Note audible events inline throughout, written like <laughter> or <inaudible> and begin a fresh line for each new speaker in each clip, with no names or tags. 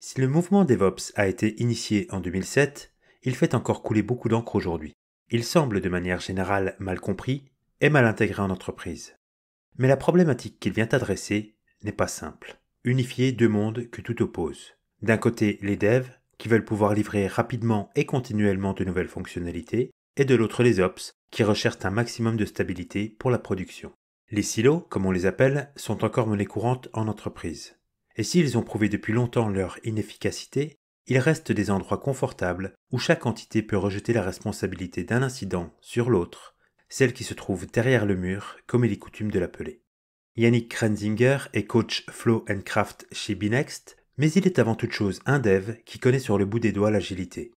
Si le mouvement DevOps a été initié en 2007, il fait encore couler beaucoup d'encre aujourd'hui. Il semble de manière générale mal compris et mal intégré en entreprise. Mais la problématique qu'il vient adresser n'est pas simple. Unifier deux mondes que tout oppose. D'un côté, les devs, qui veulent pouvoir livrer rapidement et continuellement de nouvelles fonctionnalités, et de l'autre les ops, qui recherchent un maximum de stabilité pour la production. Les silos, comme on les appelle, sont encore monnaie courante en entreprise. Et s'ils ont prouvé depuis longtemps leur inefficacité, il reste des endroits confortables où chaque entité peut rejeter la responsabilité d'un incident sur l'autre, celle qui se trouve derrière le mur, comme il est coutume de l'appeler. Yannick Krenzinger est coach Flow and Craft chez Binext, mais il est avant toute chose un dev qui connaît sur le bout des doigts l'agilité.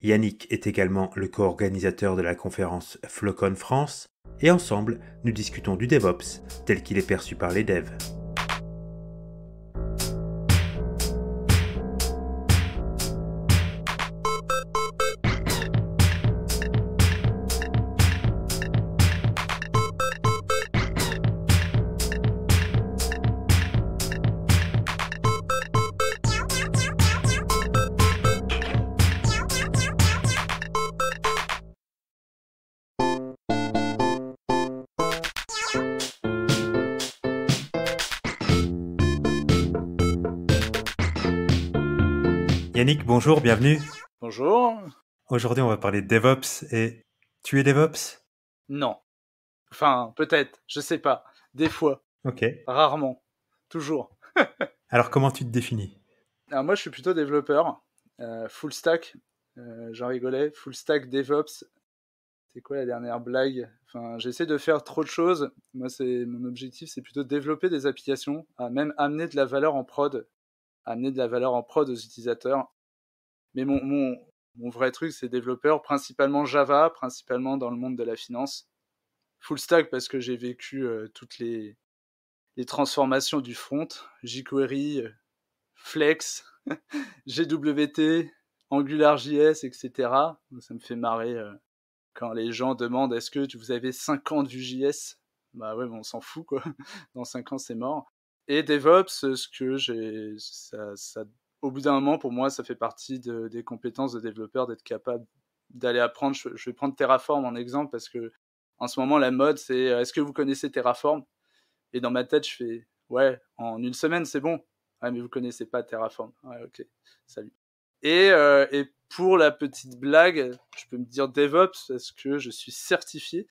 Yannick est également le co-organisateur de la conférence Flocon France, et ensemble, nous discutons du DevOps tel qu'il est perçu par les devs. bonjour, bienvenue. Bonjour. Aujourd'hui, on va parler DevOps et tu es DevOps
Non. Enfin, peut-être, je sais pas. Des fois. Ok. Rarement. Toujours.
<laughs> Alors, comment tu te définis
Alors, moi, je suis plutôt développeur. Euh, full stack. Euh, j'en rigolais. Full stack DevOps. C'est quoi la dernière blague Enfin, j'essaie de faire trop de choses. Moi, c'est mon objectif, c'est plutôt de développer des applications, à même amener de la valeur en prod, amener de la valeur en prod aux utilisateurs. Mais mon, mon, mon vrai truc, c'est développeur principalement Java, principalement dans le monde de la finance. Full stack parce que j'ai vécu euh, toutes les, les transformations du front, jQuery, euh, Flex, GWT, <laughs> AngularJS, etc. ça me fait marrer euh, quand les gens demandent est-ce que vous avez ans vues JS Bah ouais, bon, on s'en fout quoi. <laughs> Dans 5 ans, c'est mort. Et DevOps, ce que j'ai, ça, ça au bout d'un moment, pour moi, ça fait partie des compétences de développeur d'être capable d'aller apprendre. Je, vais prendre Terraform en exemple parce que en ce moment, la mode, c'est euh, est-ce que vous connaissez Terraform Et dans ma tête, je fais ouais, en une semaine, c'est bon. Ouais, ah, mais vous connaissez pas Terraform. ok, salut. Euh, et, pour la petite blague, je peux me dire DevOps parce que je suis certifié.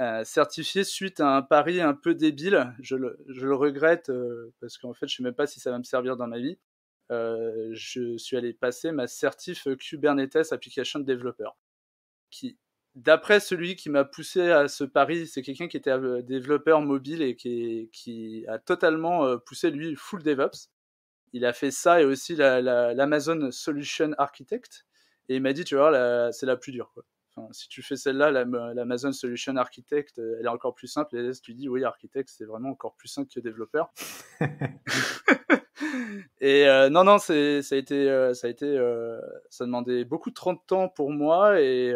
Euh, certifié suite à un pari un peu débile. Je le, regrette parce qu'en fait, je ne sais même pas si ça va me servir dans ma vie. Euh, je suis allé passer ma certif euh, Kubernetes Application Developer, qui, d'après celui qui m'a poussé à ce pari, c'est quelqu'un qui était euh, développeur mobile et qui, a totalement poussé, lui, full DevOps. Il a fait ça et aussi l'Amazon Solution Architect. Et il m'a dit, tu vois, c'est la plus dure. Quoi si tu fais celle-là, l'Amazon Solution Architect, euh, elle est encore plus simple. Et là, tu dis, oui, architecte, c'est vraiment encore plus simple que développeur. <laughs> et euh, non, non, ça a été, euh, ça a été, ça demandait beaucoup de 30 temps pour moi et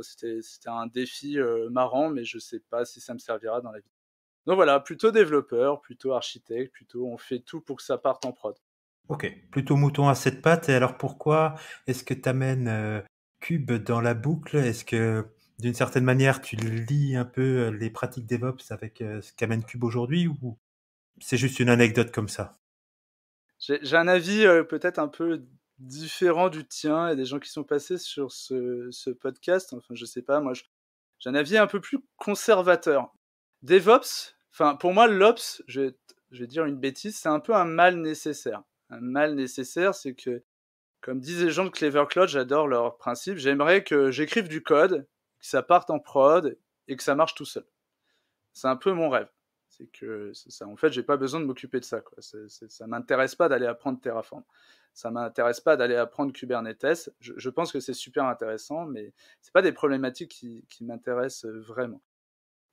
c'était un défi marrant, mais je sais pas si ça me servira dans la vie. Donc voilà, plutôt développeur, plutôt architecte, plutôt on fait tout pour que ça parte en prod.
Ok, plutôt mouton à cette pattes. Et alors pourquoi est-ce que tu amènes Cube dans la boucle. Est-ce que d'une certaine manière tu lis un peu euh, les pratiques DevOps avec euh, ce qu'amène Cube aujourd'hui ou c'est juste une anecdote comme ça
J'ai un avis euh, peut-être un peu différent du tien et des gens qui sont passés sur ce, podcast. Enfin, je sais pas, moi, j'ai un avis un peu plus conservateur. DevOps, enfin, pour moi, l'Ops, je, je vais dire une bêtise, c'est un peu un mal nécessaire. Un mal nécessaire, c'est que comme disaient les gens de Clever Cloud, j'adore leur principe. J'aimerais que j'écrive du code, que ça parte en prod et que ça marche tout seul. C'est un peu mon rêve. C'est que ça. En fait, j'ai pas besoin de m'occuper de ça. Quoi. ne ça m'intéresse pas d'aller apprendre Terraform. Ça m'intéresse pas d'aller apprendre Kubernetes. Je, pense que c'est super intéressant, mais c'est pas des problématiques qui, m'intéressent vraiment.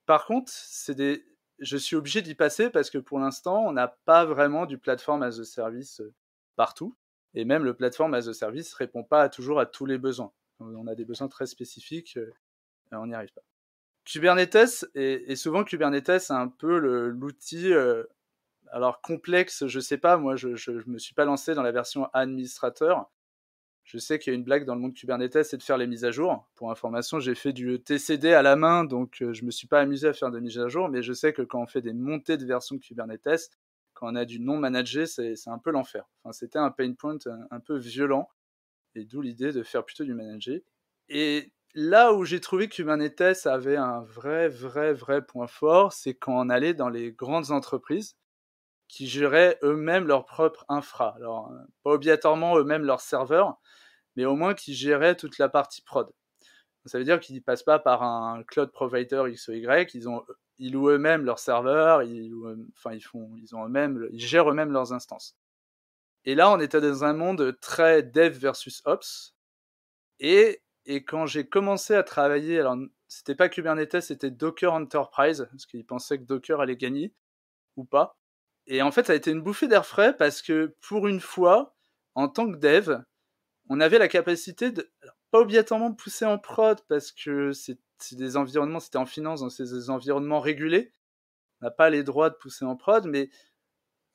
Par contre, c'est des, je suis obligé d'y passer parce que pour l'instant, on n'a pas vraiment du platform as a service euh, partout. Et même le plateforme as a service répond pas toujours à tous les besoins. On a des besoins très spécifiques, euh, on n'y arrive pas. Kubernetes, et, souvent Kubernetes, un peu l'outil, euh, alors complexe, je sais pas, moi je ne me suis pas lancé dans la version administrateur. Je sais qu'il y a une blague dans le monde Kubernetes, c'est de faire les mises à jour. Pour information, j'ai fait du e TCD à la main, donc euh, je ne me suis pas amusé à faire des mises à jour, mais je sais que quand on fait des montées de versions de Kubernetes, quand on a du non managé, c'est un peu l'enfer. Enfin, C'était un pain point euh, un, peu violent, et d'où l'idée de faire plutôt du manager. Et là où j'ai trouvé que avait un vrai, vrai, vrai point fort, c'est quand on allait dans les grandes entreprises qui géraient eux-mêmes leur propre infra. Alors, euh, pas obligatoirement eux-mêmes leurs serveurs, mais au moins qui géraient toute la partie prod. Ça veut dire qu'ils ne passent pas par un cloud provider X ou Y, ils ont ils louent eux-mêmes leurs serveurs, ils, euh, enfin, ils, font, ils, ont eux-mêmes, ils gèrent eux-mêmes leurs instances. Et là, on était dans un monde très dev versus ops. Et, quand j'ai commencé à travailler, alors c'était pas Kubernetes, c'était Docker Enterprise, parce qu'ils pensaient que Docker allait gagner, ou pas. Et en fait, ça a été une bouffée d'air frais parce que pour une fois, en tant que dev, on avait la capacité de, pas obligatoirement pousser en prod parce que c'est si des environnements, c'était en finance, dans ces environnements régulés. On n'a pas les droits de pousser en prod, mais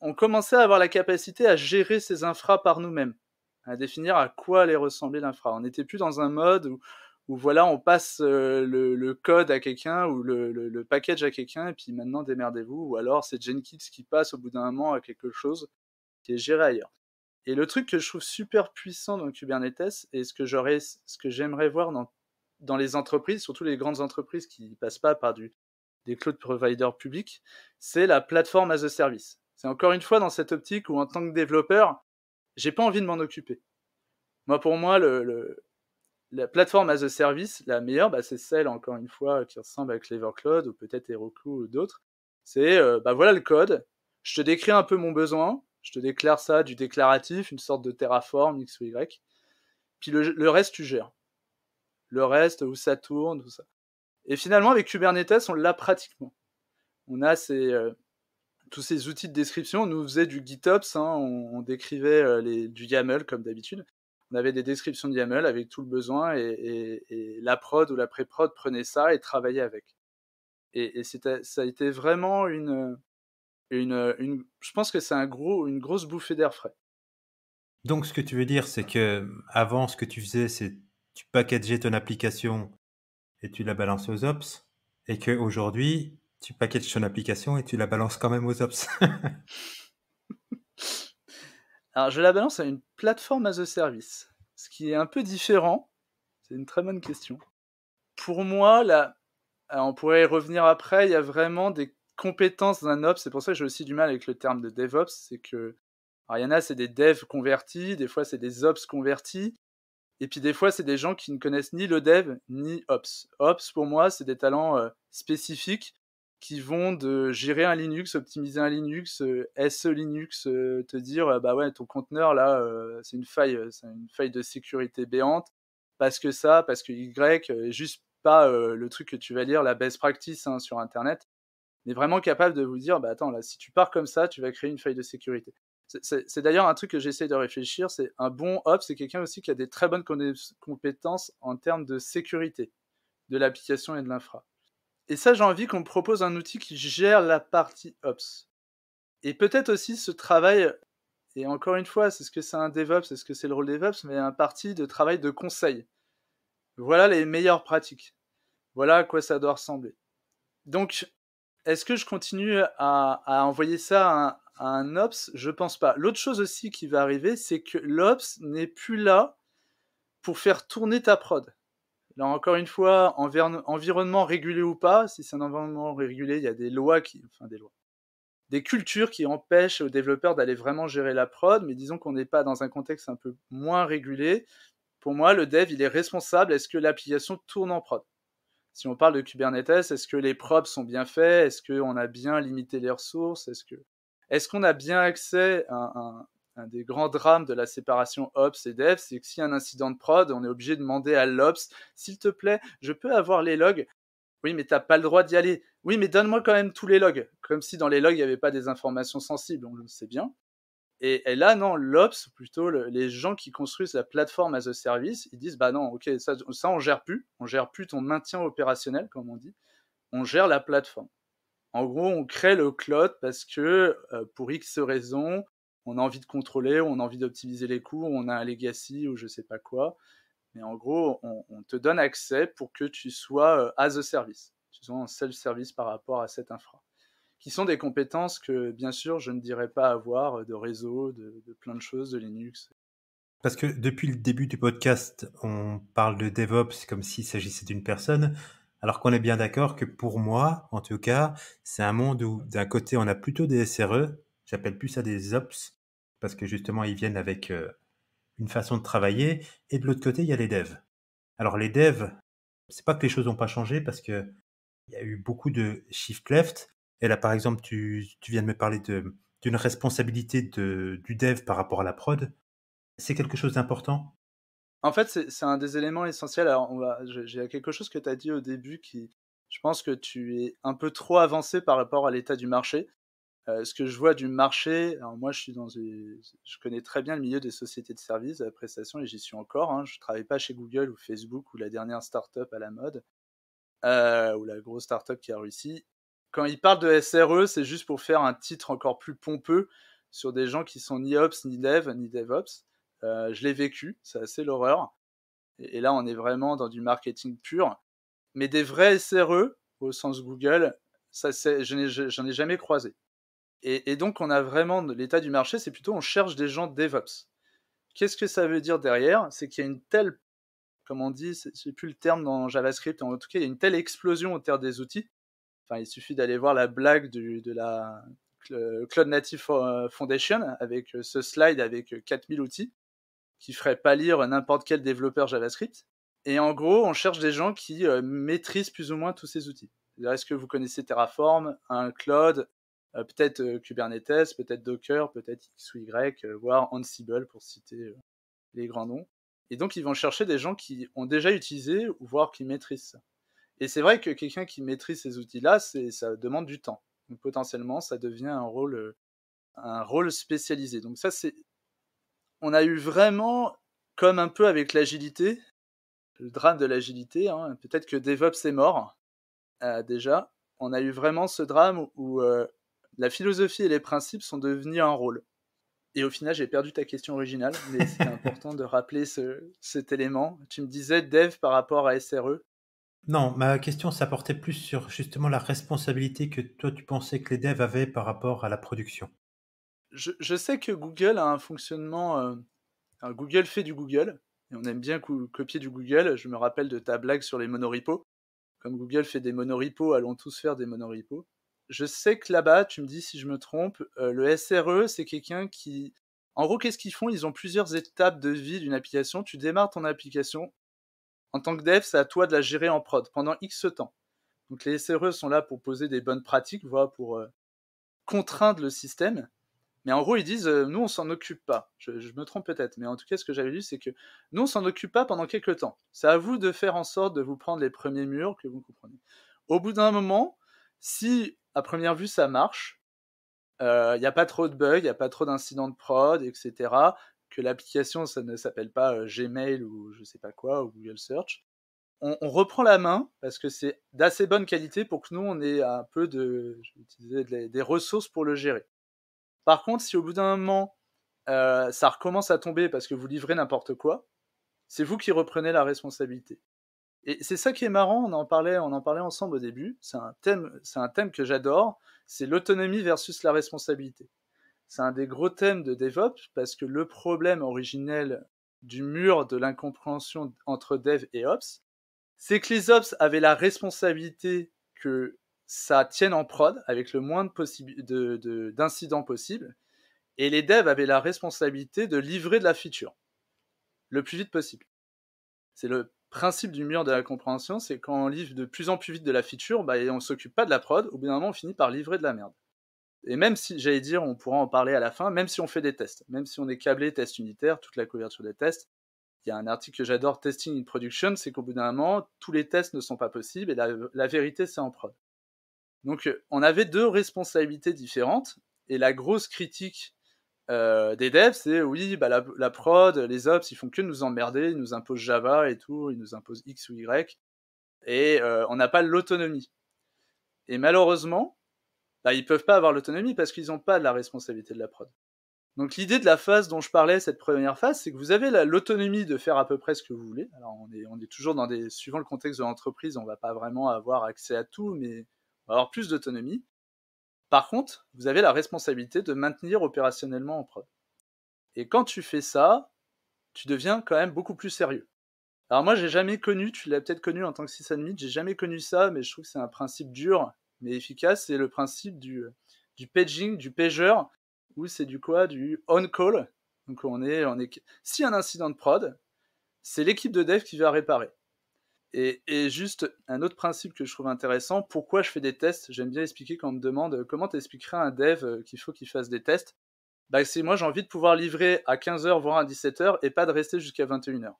on commençait à avoir la capacité à gérer ces infras par nous-mêmes, à définir à quoi allait ressembler l'infra. On n'était plus dans un mode où, voilà, on passe euh, le, code à quelqu'un ou le, package à quelqu'un et puis maintenant démerdez-vous, ou alors c'est Jenkins qui passe au bout d'un moment à quelque chose qui est géré ailleurs. Et le truc que je trouve super puissant dans Kubernetes et ce que j'aimerais voir dans dans les entreprises, surtout les grandes entreprises qui ne passent pas par du, des cloud providers publics, c'est la plateforme as a service. C'est encore une fois dans cette optique où en tant que développeur, j'ai pas envie de m'en occuper. Moi, pour moi, le, la plateforme as a service, la meilleure, bah, c'est celle, encore une fois, qui ressemble à Clever Cloud ou peut-être Heroku ou d'autres. C'est, euh, bah voilà le code, je te décris un peu mon besoin, je te déclare ça du déclaratif, une sorte de terraform, X ou Y, puis le reste, tu gères le reste, où ça tourne, tout ça. Et finalement, avec Kubernetes, on l'a pratiquement. On a ces, euh, tous ces outils de description. On nous faisait du GitOps, hein, on, décrivait euh, les, du YAML comme d'habitude. On avait des descriptions de YAML avec tout le besoin et, la prod ou la pré-prod prenait ça et travaillait avec. Et, et ça a été vraiment une, une, une je pense que c'est un gros, une grosse bouffée d'air frais.
Donc, ce que tu veux dire, c'est que avant, ce que tu faisais, c'est tu packageais ton application et tu la balances aux ops, et qu'aujourd'hui, tu packages ton application et tu la balances quand même aux ops.
<laughs> Alors, je la balance à une plateforme as a service, ce qui est un peu différent. C'est une très bonne question. Pour moi, là, on pourrait y revenir après, il y a vraiment des compétences d'un ops. C'est pour ça que j'ai aussi du mal avec le terme de DevOps. C'est que, alors, y en a, c'est des devs convertis, des fois, c'est des ops convertis. Et puis des fois, c'est des gens qui ne connaissent ni le dev ni Ops. Ops, pour moi, c'est des talents euh, spécifiques qui vont de gérer un Linux, optimiser un Linux, euh, S SE Linux, euh, te dire bah ouais ton conteneur là c'est une faille, c'est une faille de sécurité béante parce que ça, parce que Y, juste pas le truc que tu vas lire la best practice hein, sur internet, mais vraiment capable de vous dire bah attends là si tu pars comme ça tu vas créer une faille de sécurité. C'est d'ailleurs un truc que j'essaie de réfléchir. C'est un bon ops, c'est quelqu'un aussi qui a des très bonnes compétences en termes de sécurité de l'application et de l'infra. Et ça, j'ai envie qu'on propose un outil qui gère la partie ops. Et peut-être aussi ce travail, et encore une fois, c'est ce que c'est un DevOps, c'est ce que c'est le rôle DevOps, mais un parti de travail de conseil. Voilà les meilleures pratiques. Voilà à quoi ça doit ressembler. Donc, est-ce que je continue à, à envoyer ça à un, un Ops, je pense pas. L'autre chose aussi qui va arriver, c'est que l'Ops n'est plus là pour faire tourner ta prod. Là encore une fois, environnement régulé ou pas, si c'est un environnement régulé, il y a des lois qui, enfin des lois, des cultures qui empêchent aux développeurs d'aller vraiment gérer la prod. Mais disons qu'on n'est pas dans un contexte un peu moins régulé. Pour moi, le dev, il est responsable. Est-ce que l'application tourne en prod Si on parle de Kubernetes, est-ce que les props sont bien faits Est-ce qu'on a bien limité les ressources Est-ce que est-ce qu'on a bien accès à un, des grands drames de la séparation Ops et Dev, c'est que si y a un incident de prod, on est obligé de demander à l'Ops, s'il te plaît, je peux avoir les logs. Oui, mais t'as pas le droit d'y aller. Oui, mais donne-moi quand même tous les logs. Comme si dans les logs, il n'y avait pas des informations sensibles, on le sait bien. Et, là, non, l'Ops, plutôt les gens qui construisent la plateforme as a service, ils disent, bah non, ok, ça, ça on gère plus. On gère plus ton maintien opérationnel, comme on dit. On gère la plateforme. En gros, on crée le cloud parce que euh, pour X raisons, on a envie de contrôler, on a envie d'optimiser les coûts, on a un legacy ou je sais pas quoi. Mais en gros, on, te donne accès pour que tu sois à euh, as service, tu sois en self-service par rapport à cette infra, qui sont des compétences que, bien sûr, je ne dirais pas avoir euh, de réseau, de, de plein de choses, de Linux.
Parce que depuis le début du podcast, on parle de DevOps comme s'il s'agissait d'une personne. Alors qu'on est bien d'accord que pour moi, en tout cas, c'est un monde où d'un côté on a plutôt des SRE, j'appelle plus ça des ops, parce que justement ils viennent avec euh, une façon de travailler, et de l'autre côté il y a les devs. Alors les devs, c'est pas que les choses n'ont pas changé parce que il y a eu beaucoup de shift left. Et là, par exemple, tu, viens de me parler d'une responsabilité du dev par rapport à la prod. C'est quelque chose d'important
en fait, c'est un des éléments essentiels. Alors, j'ai quelque chose que tu as dit au début qui, je pense que tu es un peu trop avancé par rapport à l'état du marché. Euh, ce que je vois du marché, moi je suis dans je connais très bien le milieu des sociétés de services, de la et j'y suis encore. Je hein. Je travaille pas chez Google ou Facebook ou la dernière start-up à la mode euh, ou la grosse start-up qui a réussi. Quand ils parlent de SRE, c'est juste pour faire un titre encore plus pompeux sur des gens qui sont ni ops ni dev ni DevOps. Euh, je l'ai vécu, c'est assez l'horreur. Et, là, on est vraiment dans du marketing pur. Mais des vrais SRE, au sens Google, ça, je n'en ai, jamais croisé. Et, donc, on a vraiment l'état du marché, c'est plutôt on cherche des gens DevOps. Qu'est-ce que ça veut dire derrière C'est qu'il y a une telle, comme on dit, c'est plus le terme dans JavaScript, en tout cas, il y a une telle explosion au terme des outils. Enfin, il suffit d'aller voir la blague de la Cloud Native Foundation avec euh, ce slide avec 4000 euh, outils qui ferait lire n'importe quel développeur JavaScript. Et en gros, on cherche des gens qui euh, maîtrisent plus ou moins tous ces outils. Est-ce que vous connaissez Terraform, un cloud, euh, peut-être euh, Kubernetes, peut-être Docker, peut-être X ou Y, voire Ansible pour citer les grands noms. Et donc, ils vont chercher des gens qui ont déjà utilisé, ou voire qui maîtrisent ça. Et c'est vrai que quelqu'un qui maîtrise ces outils-là, ça demande du temps. Donc, potentiellement, ça devient un rôle, un rôle spécialisé. Donc, ça, c'est on a eu vraiment, comme un peu avec l'agilité, le drame de l'agilité, hein, peut-être que DevOps est mort, euh, déjà, on a eu vraiment ce drame où, euh, la philosophie et les principes sont devenus un rôle. Et au final, j'ai perdu ta question originale, mais c'est <laughs> important de rappeler cet élément. Tu me disais dev par rapport à SRE.
Non, ma question s'apportait plus sur justement la responsabilité que toi tu pensais que les devs avaient par rapport à la production
je, sais que Google a un fonctionnement. Euh, Google fait du Google, et on aime bien copier du Google. Je me rappelle de ta blague sur les monoripos. Comme Google fait des monoripos, allons tous faire des monoripos. Je sais que là-bas, tu me dis si je me trompe, euh, le SRE, c'est quelqu'un qui. En gros, qu'est-ce qu'ils font Ils ont plusieurs étapes de vie d'une application. Tu démarres ton application. En tant que dev, c'est à toi de la gérer en prod pendant X temps. Donc les SRE sont là pour poser des bonnes pratiques, voire pour euh, contraindre le système. Mais en gros, ils disent, euh, nous, on s'en occupe pas. Je, me trompe peut-être, mais en tout cas, ce que j'avais lu, c'est que nous, on s'en occupe pas pendant quelques temps. C'est à vous de faire en sorte de vous prendre les premiers murs que vous comprenez. Au bout d'un moment, si à première vue ça marche, il euh, n'y a pas trop de bugs, il n'y a pas trop d'incidents de prod, etc., que l'application, ça ne s'appelle pas euh, Gmail ou je sais pas quoi, ou Google Search, on, reprend la main parce que c'est d'assez bonne qualité pour que nous, on ait un peu de, des ressources pour le gérer. Par contre, si au bout d'un moment, euh, ça recommence à tomber parce que vous livrez n'importe quoi, c'est vous qui reprenez la responsabilité. Et c'est ça qui est marrant, on en parlait, on en parlait ensemble au début, c'est un thème, c'est un thème que j'adore, c'est l'autonomie versus la responsabilité. C'est un des gros thèmes de DevOps parce que le problème originel du mur de l'incompréhension entre dev et ops, c'est que les ops avaient la responsabilité que ça tienne en prod avec le moins d'incidents possibles. Et les devs avaient la responsabilité de livrer de la feature le plus vite possible. C'est le principe du mur de la compréhension, c'est quand on livre de plus en plus vite de la feature, bah, et on s'occupe pas de la prod, au bout d'un moment on finit par livrer de la merde. Et même si, j'allais dire, on pourra en parler à la fin, même si on fait des tests, même si on est câblé test unitaire, toute la couverture des tests, il y a un article que j'adore, Testing in Production, c'est qu'au bout d'un moment, tous les tests ne sont pas possibles et la vérité, c'est en prod. Donc, euh, on avait deux responsabilités différentes. Et la grosse critique euh, des devs, c'est oui, bah, la, prod, les ops, ils font que nous emmerder, ils nous imposent Java et tout, ils nous imposent X ou Y. Et euh, on n'a pas l'autonomie. Et malheureusement, bah, ils peuvent pas avoir l'autonomie parce qu'ils n'ont pas de la responsabilité de la prod. Donc l'idée de la phase dont je parlais, cette première phase, c'est que vous avez l'autonomie de faire à peu près ce que vous voulez. Alors on est, on est toujours dans des... Suivant le contexte de l'entreprise, on va pas vraiment avoir accès à tout, mais avoir plus d'autonomie. Par contre, vous avez la responsabilité de maintenir opérationnellement en prod. Et quand tu fais ça, tu deviens quand même beaucoup plus sérieux. Alors moi, j'ai jamais connu, tu l'as peut-être connu en tant que sysadmin, j'ai jamais connu ça, mais je trouve que c'est un principe dur mais efficace, c'est le principe du, du paging, du pager, ou c'est du quoi Du on-call. Donc on est, on est... Si un incident de prod, c'est l'équipe de dev qui va réparer. Et, juste un autre principe que je trouve intéressant, pourquoi je fais des tests J'aime bien expliquer quand on me demande euh, comment t'expliquerais à un dev euh, qu'il faut qu'il fasse des tests. Bah, c'est moi j'ai envie de pouvoir livrer à 15h voire à 17h et pas de rester jusqu'à 21h.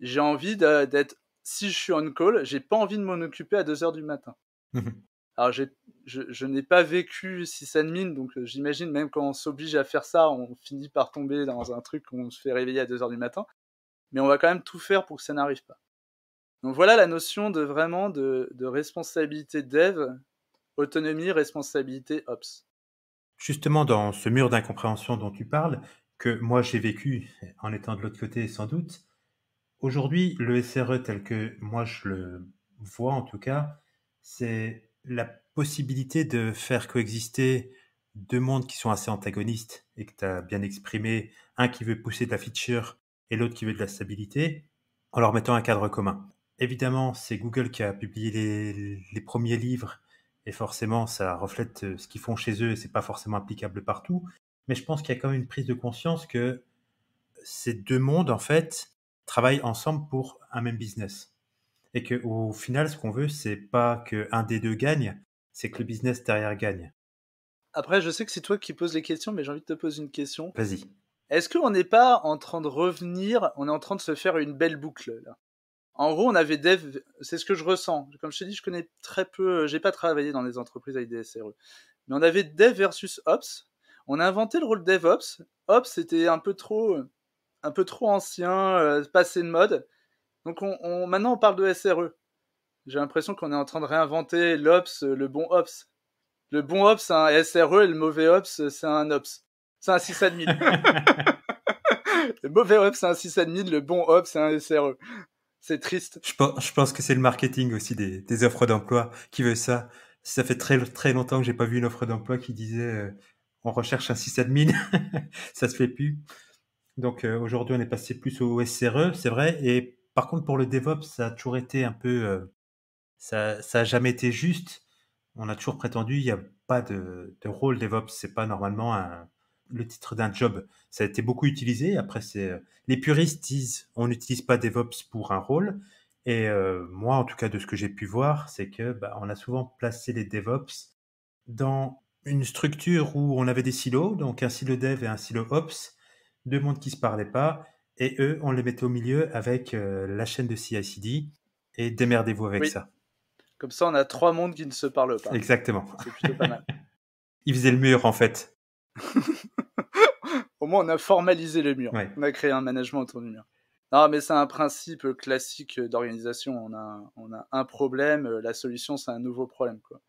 J'ai envie d'être, si je suis on call, j'ai pas envie de m'en occuper à 2h du matin. Mmh Alors je, n'ai pas vécu sysadmin, donc euh, j'imagine même quand on s'oblige à faire ça, on finit par tomber dans un truc qu'on se fait réveiller à 2h du matin. Mais on va quand même tout faire pour que ça n'arrive pas. Donc voilà la notion de vraiment de, responsabilité dev, autonomie, responsabilité
ops. Justement, dans ce mur d'incompréhension dont tu parles, que moi j'ai vécu en étant de l'autre côté sans doute, aujourd'hui le SRE tel que moi je le vois en tout cas, c'est la possibilité de faire coexister deux mondes qui sont assez antagonistes et que tu as bien exprimé, un qui veut pousser de la feature et l'autre qui veut de la stabilité, en leur mettant un cadre commun évidemment, c'est Google qui a publié les, premiers livres et forcément, ça reflète euh, ce qu'ils font chez eux et c'est pas forcément applicable partout. Mais je pense qu'il y a quand même une prise de conscience que ces deux mondes, en fait, travaillent ensemble pour un même business. Et qu'au final, ce qu'on veut, c'est pas qu'un des deux gagne, c'est que le business derrière gagne.
Après, je sais que c'est toi qui poses les questions, mais j'ai envie de te poser une question. Vas-y. Est-ce qu'on n'est pas en train de revenir, on est en train de se faire une belle boucle là en gros, on avait dev, c'est ce que je ressens. Comme je t'ai dit, je connais très peu, euh, j'ai pas travaillé dans les entreprises avec des SRE. Mais on avait dev versus ops. On a inventé le rôle DevOps. Ops, c'était un peu trop, un peu trop ancien, euh, passé de mode. Donc on, maintenant, on parle de SRE. J'ai l'impression qu'on est en train de réinventer l'ops, euh, le bon ops. Le bon ops, e, c'est un SRE et <laughs> le mauvais ops, c'est un ops. C'est un sysadmin. le mauvais ops, c'est un sysadmin. Le bon ops, c'est un SRE. C'est triste.
Je, pense, que c'est le marketing aussi des, offres d'emploi qui veut ça. Ça fait très, très longtemps que j'ai pas vu une offre d'emploi qui disait euh, on recherche un sysadmin. <laughs> ça se fait plus. Donc euh, aujourd'hui, on est passé plus au SRE, c'est vrai. Et par contre, pour le DevOps, ça a toujours été un peu. Euh, ça n'a jamais été juste. On a toujours prétendu il n'y a pas de, de rôle DevOps. C'est pas normalement un, le titre d'un job, ça a été beaucoup utilisé. Après, c'est euh, les puristes disent on n'utilise pas DevOps pour un rôle. Et euh, moi, en tout cas, de ce que j'ai pu voir, c'est que bah, on a souvent placé les DevOps dans une structure où on avait des silos, donc un silo Dev et un silo Ops, deux mondes qui se parlaient pas, et eux, on les mettait au milieu avec euh, la chaîne de CI/CD et démerdez-vous avec ça.
Comme ça, on a trois mondes qui ne se parlent pas. Exactement. C'est plutôt
<laughs> Ils faisaient le mur, en fait. <laughs>
au moins on a formalisé le mur. On a créé un management autour du mur. Non, mais c'est un principe classique d'organisation. On a, on a un problème, euh, la solution c'est un nouveau problème. Quoi.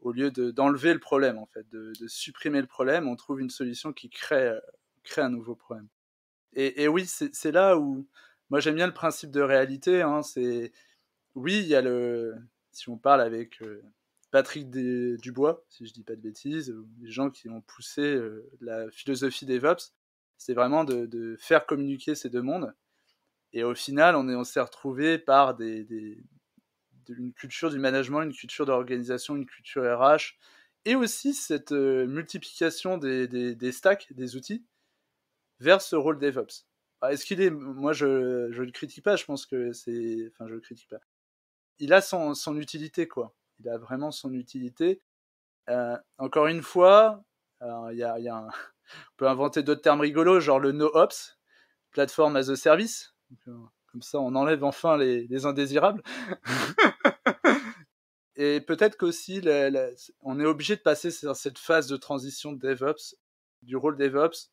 Au lieu d'enlever le problème, en fait, de, supprimer le problème, on trouve une solution qui crée, euh, crée un nouveau problème. Et, oui, c'est là où moi j'aime bien le principe de réalité. Hein. c'est oui, il y a le si on parle avec euh, Patrick Dubois, si je dis pas de bêtises, les gens qui ont poussé la philosophie des DevOps, c'est vraiment de, faire communiquer ces deux mondes. Et au final, on, est, on s'est retrouvé par une culture du management, une culture d'organisation, une culture RH, et aussi cette euh, multiplication des, stacks, des outils, vers ce rôle DevOps. Bah, est-ce qu'il est, moi je ne le critique pas, je pense que c'est, enfin je le critique pas. Il a son, utilité quoi, il a vraiment son utilité. Euh, encore une fois, il y y a un, on peut inventer d'autres termes rigolos, genre le no-ops, plateforme as a service. comme ça, on enlève enfin les, les indésirables. <laughs> Et peut-être qu'aussi, on est obligé de passer sur cette phase de transition de DevOps, du rôle DevOps.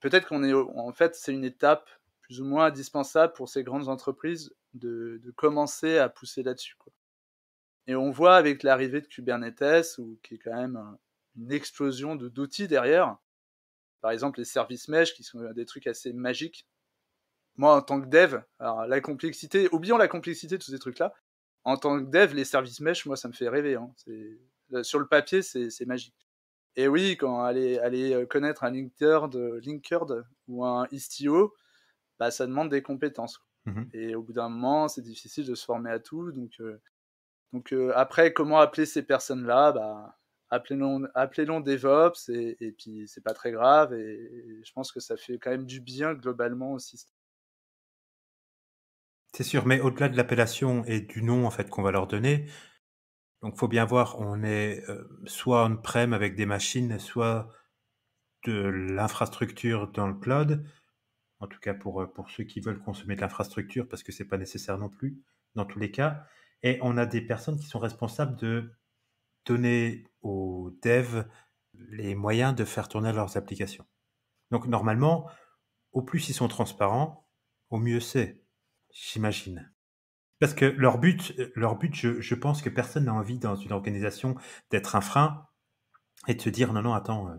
Peut-être qu'on est, en fait, c'est une étape plus ou moins indispensable pour ces grandes entreprises de, de commencer à pousser là-dessus. Et on voit avec l'arrivée de Kubernetes, ou, qui est quand même une explosion d'outils derrière. Par exemple, les services mesh, qui sont euh, des trucs assez magiques. Moi, en tant que dev, alors la complexité, oublions la complexité de tous ces trucs-là. En tant que dev, les services mesh, moi, ça me fait rêver. Hein. Euh, sur le papier, c'est magique. Et oui, quand aller, aller euh, connaître un Linkerd, ou un Istio, bah, ça demande des compétences. Mmh Et au bout d'un moment, c'est difficile de se former à tout. Donc, après, comment appeler ces personnes-là bah, appelez-nous appelons DevOps et, et puis c'est pas très grave et, je pense que ça fait quand même du bien globalement au système.
C'est sûr, mais au-delà de l'appellation et du nom en fait qu'on va leur donner, donc faut bien voir, on est euh, soit on-prem avec des machines, soit de l'infrastructure dans le cloud, en tout cas pour, pour ceux qui veulent consommer de l'infrastructure, parce que c'est pas nécessaire non plus, dans tous les cas. Et on a des personnes qui sont responsables de donner aux devs les moyens de faire tourner leurs applications. Donc normalement, au plus ils sont transparents, au mieux c'est, j'imagine. Parce que leur but, leur but je, pense que personne n'a envie dans une organisation d'être un frein et de se dire non, non, attends, euh,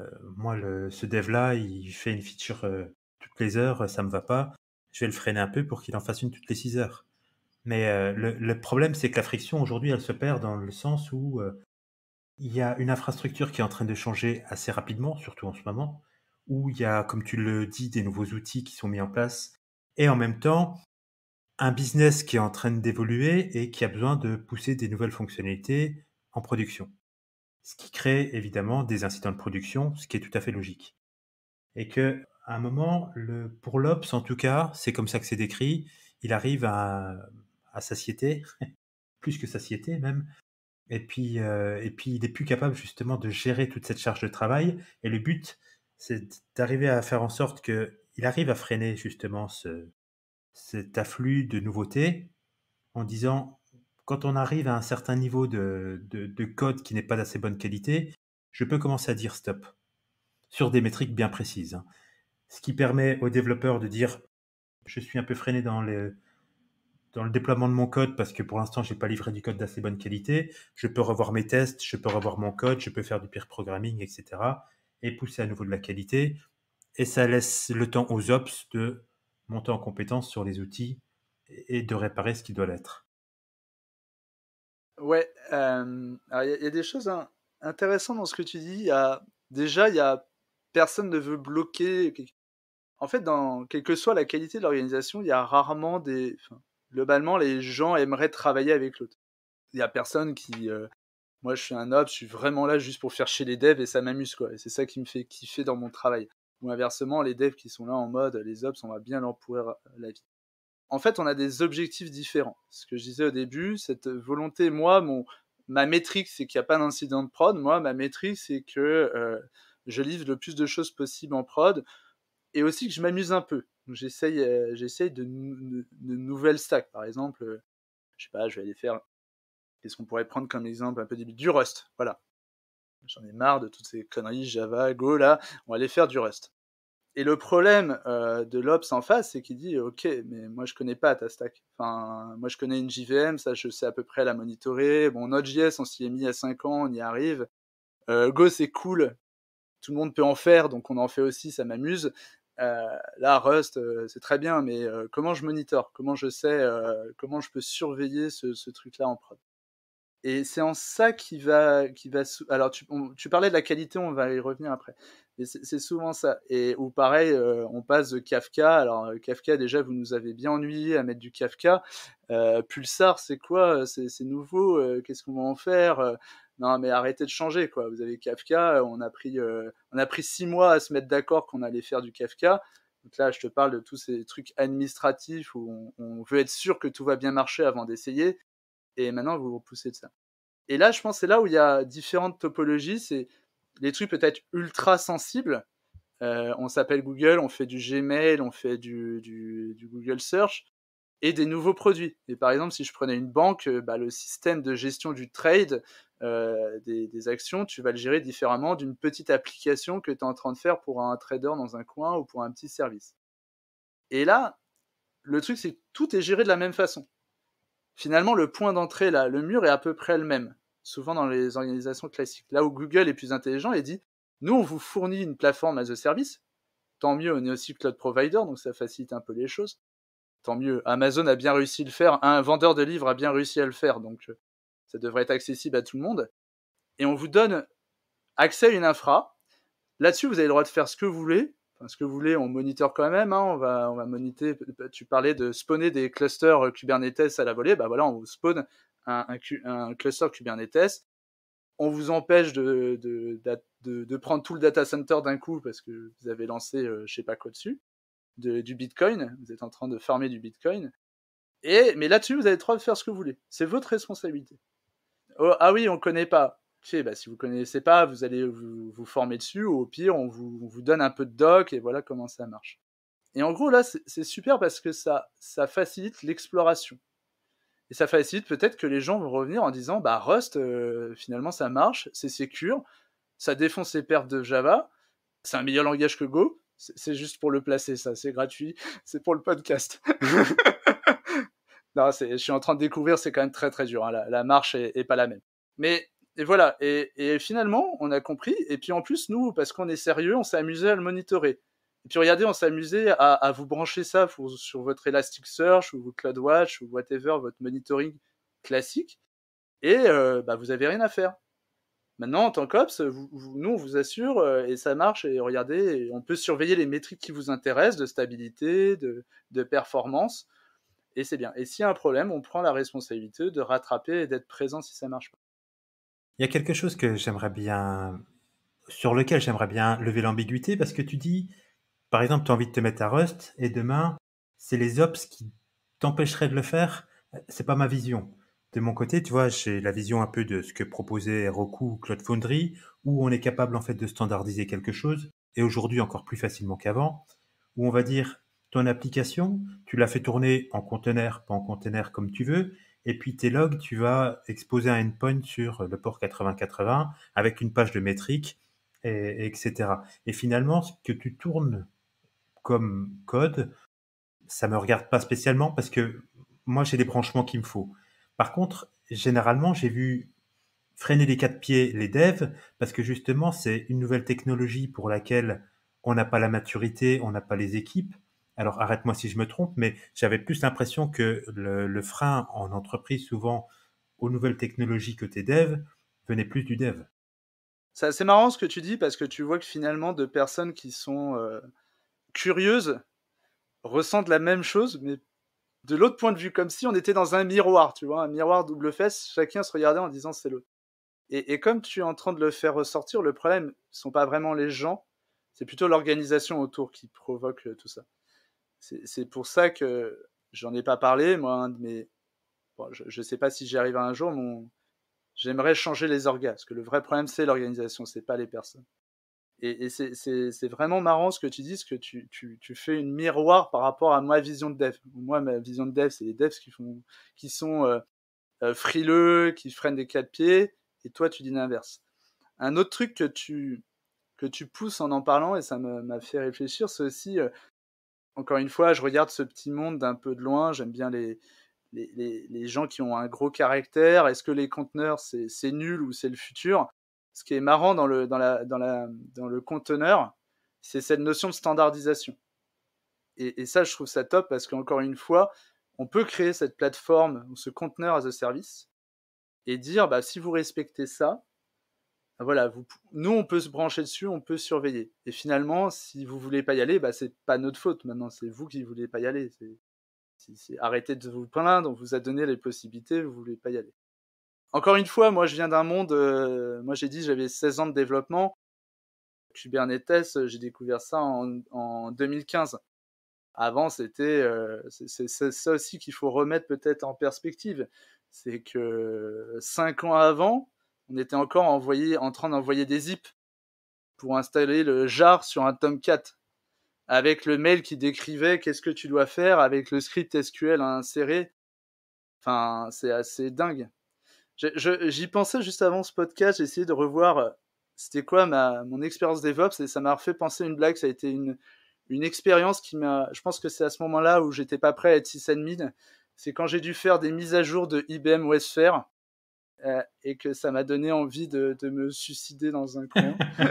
euh, moi, ce dev-là, il fait une feature euh, toutes les heures, ça me va pas, je vais le freiner un peu pour qu'il en fasse une toutes les six heures. Mais euh, le, problème, c'est que la friction, aujourd'hui, elle se perd dans le sens où euh, il y a une infrastructure qui est en train de changer assez rapidement, surtout en ce moment, où il y a, comme tu le dis, des nouveaux outils qui sont mis en place, et en même temps, un business qui est en train d'évoluer et qui a besoin de pousser des nouvelles fonctionnalités en production. Ce qui crée évidemment des incidents de production, ce qui est tout à fait logique. Et que, à un moment, pour l'Ops, en tout cas, c'est comme ça que c'est décrit, il arrive à à satiété, <laughs> plus que satiété même. Et puis, euh, et puis, il n'est plus capable justement de gérer toute cette charge de travail. Et le but, c'est d'arriver à faire en sorte qu'il arrive à freiner justement ce, cet afflux de nouveautés en disant, quand on arrive à un certain niveau de, de, code qui n'est pas d'assez bonne qualité, je peux commencer à dire stop sur des métriques bien précises. Hein. Ce qui permet aux développeurs de dire, je suis un peu freiné dans les dans le déploiement de mon code, parce que pour l'instant, je j'ai pas livré du code d'assez bonne qualité, je peux revoir mes tests, je peux revoir mon code, je peux faire du pire programming, etc. et pousser à nouveau de la qualité. Et ça laisse le temps aux ops de monter en compétence sur les outils et de réparer ce qui doit l'être.
Ouais, euh, il y, a des choses intéressantes dans ce que tu dis. déjà, il y a personne ne veut bloquer. En fait, dans quelle que soit la qualité de l'organisation, il y a rarement des globalement, les gens aimeraient travailler avec l'autre. Il n'y a personne qui. Euh, moi, je suis un op je suis vraiment là juste pour faire chez les devs et ça m'amuse, quoi. Et c'est ça qui me fait kiffer dans mon travail. Ou inversement, les devs qui sont là en mode, les ops, on va bien leur pourrir euh, la vie. En fait, on a des objectifs différents. Ce que je disais au début, cette volonté, moi, mon, ma métrique, c'est qu'il n'y a pas d'incident de prod. Moi, ma métrique, c'est que euh, je livre le plus de choses possible en prod et aussi que je m'amuse un peu j'essaye de, de, nouvelles stacks. Par exemple, je sais pas, je vais aller faire. Qu'est-ce qu'on pourrait prendre comme exemple un peu Du Rust, voilà. J'en ai marre de toutes ces conneries Java, Go là. On va aller faire du Rust. Et le problème de l'Ops en face, c'est qu'il dit Ok, mais moi je connais pas ta stack. Enfin, moi je connais une JVM, ça je sais à peu près la monitorer. Bon, Node.js, on s'y est mis il y a 5 ans, on y arrive. Go c'est cool, tout le monde peut en faire, donc on en fait aussi, ça m'amuse. Euh, là, Rust, euh, c'est très bien, mais euh, comment je monitor Comment je sais Comment je peux surveiller ce, truc-là en prod et c'est en ça qui va, qui va. Alors, tu, parlais de la qualité, on va y revenir après. c'est souvent ça. Et ou pareil, on passe de Kafka. Alors Kafka, déjà, vous nous avez bien ennuyé à mettre du Kafka. Pulsar, c'est quoi C'est nouveau. Qu'est-ce qu'on va en faire non mais arrêtez de changer quoi. Vous avez Kafka, euh, on a pris euh, on a pris six mois à se mettre d'accord qu'on allait faire du Kafka. Donc là, je te parle de tous ces trucs administratifs où on, veut être sûr que tout va bien marcher avant d'essayer. Et maintenant, vous vous repoussez de ça. Et là, je pense c'est là où il y a différentes topologies. C'est les trucs peut-être ultra sensibles. Euh, on s'appelle Google, on fait du Gmail, on fait du Google Search et des nouveaux produits. Et par exemple, si je prenais une banque, euh, bah, le système de gestion du trade euh, des, actions, tu vas le gérer différemment d'une petite application que tu es en train de faire pour un trader dans un coin ou pour un petit service. Et là, le truc, c'est que tout est géré de la même façon. Finalement, le point d'entrée, là, le mur est à peu près le même, souvent dans les organisations classiques. Là où Google est plus intelligent et dit, nous, on vous fournit une plateforme as a service, tant mieux, on est aussi cloud provider, donc ça facilite un peu les choses tant mieux. Amazon a bien réussi à le faire, un vendeur de livres a bien réussi à le faire, donc euh, ça devrait être accessible à tout le monde. Et on vous donne accès à une infra. Là-dessus, vous avez le droit de faire ce que vous voulez. Enfin, ce que vous voulez, on monite quand même. Hein. On va, on moniter. Tu parlais de spawner des clusters euh, Kubernetes à la volée. Bah voilà, on vous spawn un, cluster Kubernetes. On vous empêche de, prendre tout le data center d'un coup parce que vous avez lancé je euh, je sais pas quoi dessus du Bitcoin, vous êtes en train de former du Bitcoin. Et, mais là-dessus, vous avez le droit de faire ce que vous voulez. C'est votre responsabilité. Oh, ah oui, on ne connaît pas. bah, si vous ne connaissez pas, vous allez vous, former dessus, ou au pire, on vous, donne un peu de doc, et voilà comment ça marche. Et en gros, là, c'est super parce que ça, facilite l'exploration. Et ça facilite peut-être que les gens vont revenir en disant, bah Rust, euh, finalement, ça marche, c'est sécure, ça défonce les pertes de Java, c'est un meilleur langage que Go, c'est juste pour le placer, ça. C'est gratuit. <laughs> C'est pour le podcast. <laughs> non, je suis en train de découvrir, c'est quand même très très dur. Hein, la, marche est, pas la même. Mais voilà. Et, finalement, on a compris. Et puis en plus, nous, parce qu'on est sérieux, on s'est amusé à le monitorer. Et puis regardez, on s'est amusé à, vous brancher ça sur votre Elasticsearch ou votre CloudWatch ou whatever, votre monitoring classique. Et euh, bah, vous avez rien à faire. Maintenant, en tant qu'Ops, nous, on vous assure, euh, et ça marche, et regardez, on peut surveiller les métriques qui vous intéressent, de stabilité, de, performance, et c'est bien. Et s'il y a un problème, on prend la responsabilité de rattraper et d'être présent si ça marche pas.
Il y a quelque chose que j'aimerais bien, sur lequel j'aimerais bien lever l'ambiguïté, parce que tu dis, par exemple, tu as envie de te mettre à Rust, et demain, c'est les Ops qui t'empêcheraient de le faire. C'est pas ma vision. De mon côté, tu vois, j'ai la vision un peu de ce que proposait Roku ou Cloud Foundry, où on est capable en fait de standardiser quelque chose, et aujourd'hui encore plus facilement qu'avant, où on va dire ton application, tu la fais tourner en conteneur, pas en conteneur comme tu veux, et puis tes logs, tu vas exposer un endpoint sur le port 8080 avec une page de métrique, etc. Et finalement, ce que tu tournes comme code, ça me regarde pas spécialement parce que moi j'ai des branchements qu'il me faut. Par contre, généralement, j'ai vu freiner les quatre pieds les devs parce que justement, c'est une nouvelle technologie pour laquelle on n'a pas la maturité, on n'a pas les équipes. Alors arrête-moi si je me trompe, mais j'avais plus l'impression que le, frein en entreprise souvent aux nouvelles technologies que dev venait plus du dev.
C'est assez marrant ce que tu dis parce que tu vois que finalement de personnes qui sont euh, curieuses ressentent la même chose mais de l'autre point de vue, comme si on était dans un miroir, tu vois, un miroir double fesse, chacun se regardait en disant c'est l'autre. Et, comme tu es en train de le faire ressortir, le problème ne sont pas vraiment les gens, c'est plutôt l'organisation autour qui provoque euh, tout ça. C'est pour ça que j'en ai pas parlé, moi, de hein, je ne sais pas si j'y arriverai un jour, mais j'aimerais changer les orgas, parce que le vrai problème, c'est l'organisation, c'est pas les personnes. Et, c'est vraiment marrant ce que tu dis, ce que tu, fais une miroir par rapport à ma vision de dev. Moi, ma vision de dev, c'est les devs qui, sont euh, euh, frileux, qui freinent des quatre pieds, et toi, tu dis l'inverse. Un autre truc que tu, pousses en en parlant, et ça m'a fait réfléchir, c'est aussi, euh, encore une fois, je regarde ce petit monde d'un peu de loin, j'aime bien les, gens qui ont un gros caractère, est-ce que les conteneurs, c'est nul ou c'est le futur ce qui est marrant dans le, conteneur, c'est cette notion de standardisation. Et, ça, je trouve ça top parce qu'encore une fois, on peut créer cette plateforme ce conteneur as a service et dire bah, si vous respectez ça, bah, voilà, vous, nous on peut se brancher dessus, on peut surveiller. Et finalement, si vous voulez pas y aller, bah, c'est pas notre faute maintenant, c'est vous qui voulez pas y aller. C'est, arrêtez de vous plaindre, on vous a donné les possibilités, vous voulez pas y aller. Encore une fois, moi je viens d'un monde, euh, moi j'ai dit j'avais 16 ans de développement. Kubernetes, euh, j'ai découvert ça en, 2015. Avant, c'était, euh, c'est, ça aussi qu'il faut remettre peut-être en perspective. C'est que 5 ans avant, on était encore envoyé, en train d'envoyer des zip pour installer le jar sur un Tomcat avec le mail qui décrivait qu'est-ce que tu dois faire avec le script SQL à insérer. Enfin, c'est assez dingue. J'y pensais juste avant ce podcast, j'ai essayé de revoir euh, c'était quoi ma, mon expérience DevOps et ça m'a refait penser une blague. Ça a été une, une expérience qui m'a. Je pense que c'est à ce moment-là où j'étais pas prêt à être sysadmin. C'est quand j'ai dû faire des mises à jour de IBM Westfair euh, et que ça m'a donné envie de, de, me suicider dans un coin. <laughs>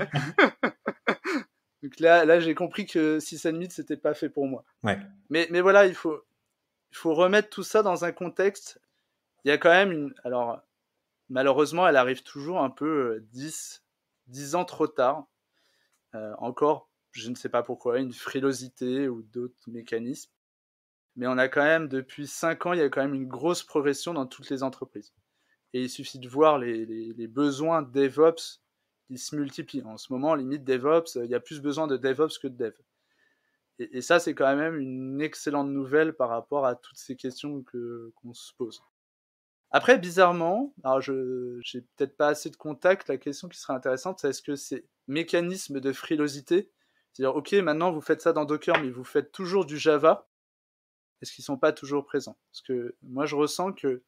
Donc là, là j'ai compris que sysadmin, c'était pas fait pour moi. Ouais. Mais, mais voilà, il faut, il faut remettre tout ça dans un contexte. Il y a quand même une. Alors malheureusement, elle arrive toujours un peu 10, euh, ans trop tard. Euh, encore, je ne sais pas pourquoi, une frilosité ou d'autres mécanismes. Mais on a quand même, depuis 5 ans, il y a quand même une grosse progression dans toutes les entreprises. Et il suffit de voir les, besoins DevOps qui se multiplient. En ce moment, limite DevOps, euh, il y a plus besoin de DevOps que de Dev. Et, ça, c'est quand même une excellente nouvelle par rapport à toutes ces questions qu'on se pose. Après, bizarrement, alors je j'ai peut-être pas assez de contacts, la question qui serait intéressante, c'est est-ce que ces mécanismes de frilosité C'est-à-dire, ok, maintenant vous faites ça dans Docker, mais vous faites toujours du Java, est-ce qu'ils sont pas toujours présents Parce que moi, je ressens que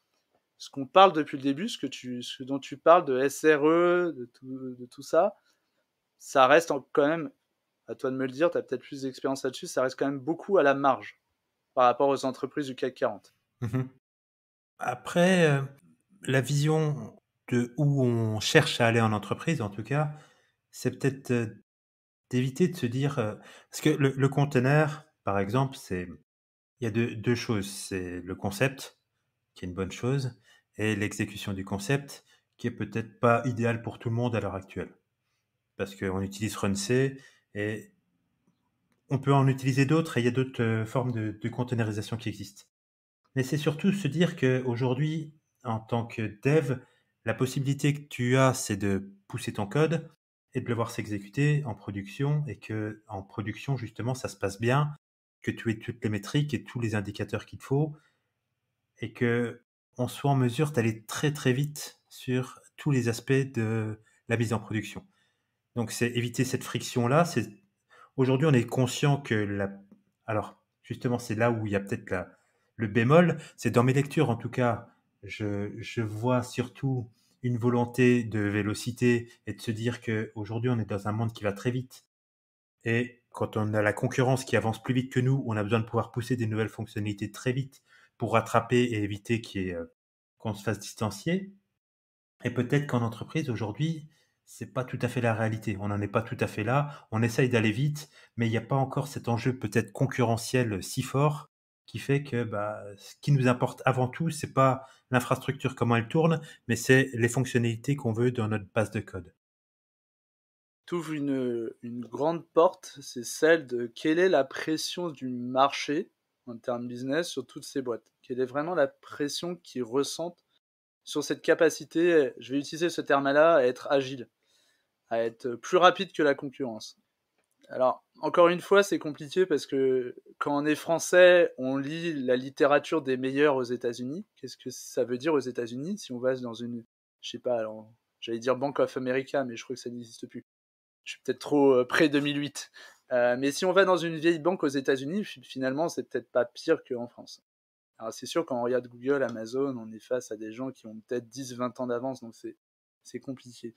ce qu'on parle depuis le début, ce, que tu, ce dont tu parles de SRE, de tout, de tout ça, ça reste quand même, à toi de me le dire, tu as peut-être plus d'expérience là-dessus, ça reste quand même beaucoup à la marge par rapport aux entreprises du CAC 40.
Après, euh, la vision de où on cherche à aller en entreprise, en tout cas, c'est peut-être euh, d'éviter de se dire... Euh, parce que le, container, par exemple, c'est... Il y a deux, choses. C'est le concept, qui est une bonne chose, et l'exécution du concept, qui est peut-être pas idéal pour tout le monde à l'heure actuelle. Parce qu'on utilise RunC et on peut en utiliser d'autres et il y a d'autres formes de, de containerisation qui existent mais c'est surtout se dire qu'aujourd'hui, en tant que dev, la possibilité que tu as, c'est de pousser ton code et de le voir s'exécuter en production et que en production, justement, ça se passe bien, que tu aies toutes les métriques et tous les indicateurs qu'il faut et que on soit en mesure d'aller très très vite sur tous les aspects de la mise en production. Donc c'est éviter cette friction là, aujourd'hui on est conscient que la alors justement c'est là où il y a peut-être la le bémol, c'est dans mes lectures en tout cas, je, vois surtout une volonté de vélocité et de se dire qu'aujourd'hui on est dans un monde qui va très vite. Et quand on a la concurrence qui avance plus vite que nous, on a besoin de pouvoir pousser des nouvelles fonctionnalités très vite pour rattraper et éviter euh, qu'on se fasse distancier. Et peut-être qu'en entreprise aujourd'hui, c'est pas tout à fait la réalité. On n'en est pas tout à fait là. On essaye d'aller vite, mais il n'y a pas encore cet enjeu peut-être concurrentiel euh, si fort qui fait que bah, ce qui nous importe avant tout, c'est pas l'infrastructure comment elle tourne, mais c'est les fonctionnalités qu'on veut dans notre base de code.
T'ouvres une, une grande porte, c'est celle de quelle est la pression du marché en termes business sur toutes ces boîtes. Quelle est vraiment la pression qu'ils ressentent sur cette capacité, je vais utiliser ce terme-là, à être agile, à être plus rapide que la concurrence. Alors, encore une fois, c'est compliqué parce que quand on est français, on lit la littérature des meilleurs aux États-Unis. Qu'est-ce que ça veut dire aux États-Unis si on va dans une, je sais pas, alors, j'allais dire Bank of America, mais je crois que ça n'existe plus. Je suis peut-être trop euh, près près 2008. Euh, mais si on va dans une vieille banque aux États-Unis, finalement, c'est peut-être pas pire qu'en France. Alors, c'est sûr, quand on regarde Google, Amazon, on est face à des gens qui ont peut-être 10, 20 ans d'avance, donc c'est, compliqué.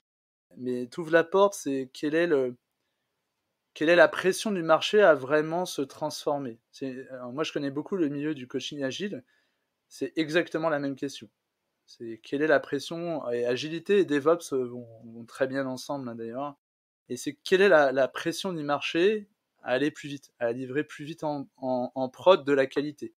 Mais tout la porte, c'est quel est le, quelle est la pression du marché à vraiment se transformer euh, Moi, je connais beaucoup le milieu du coaching agile. C'est exactement la même question. C'est quelle est la pression Et agilité et DevOps euh, vont, très bien ensemble hein, d'ailleurs. Et c'est quelle est la, pression du marché à aller plus vite, à livrer plus vite en, prod de la qualité,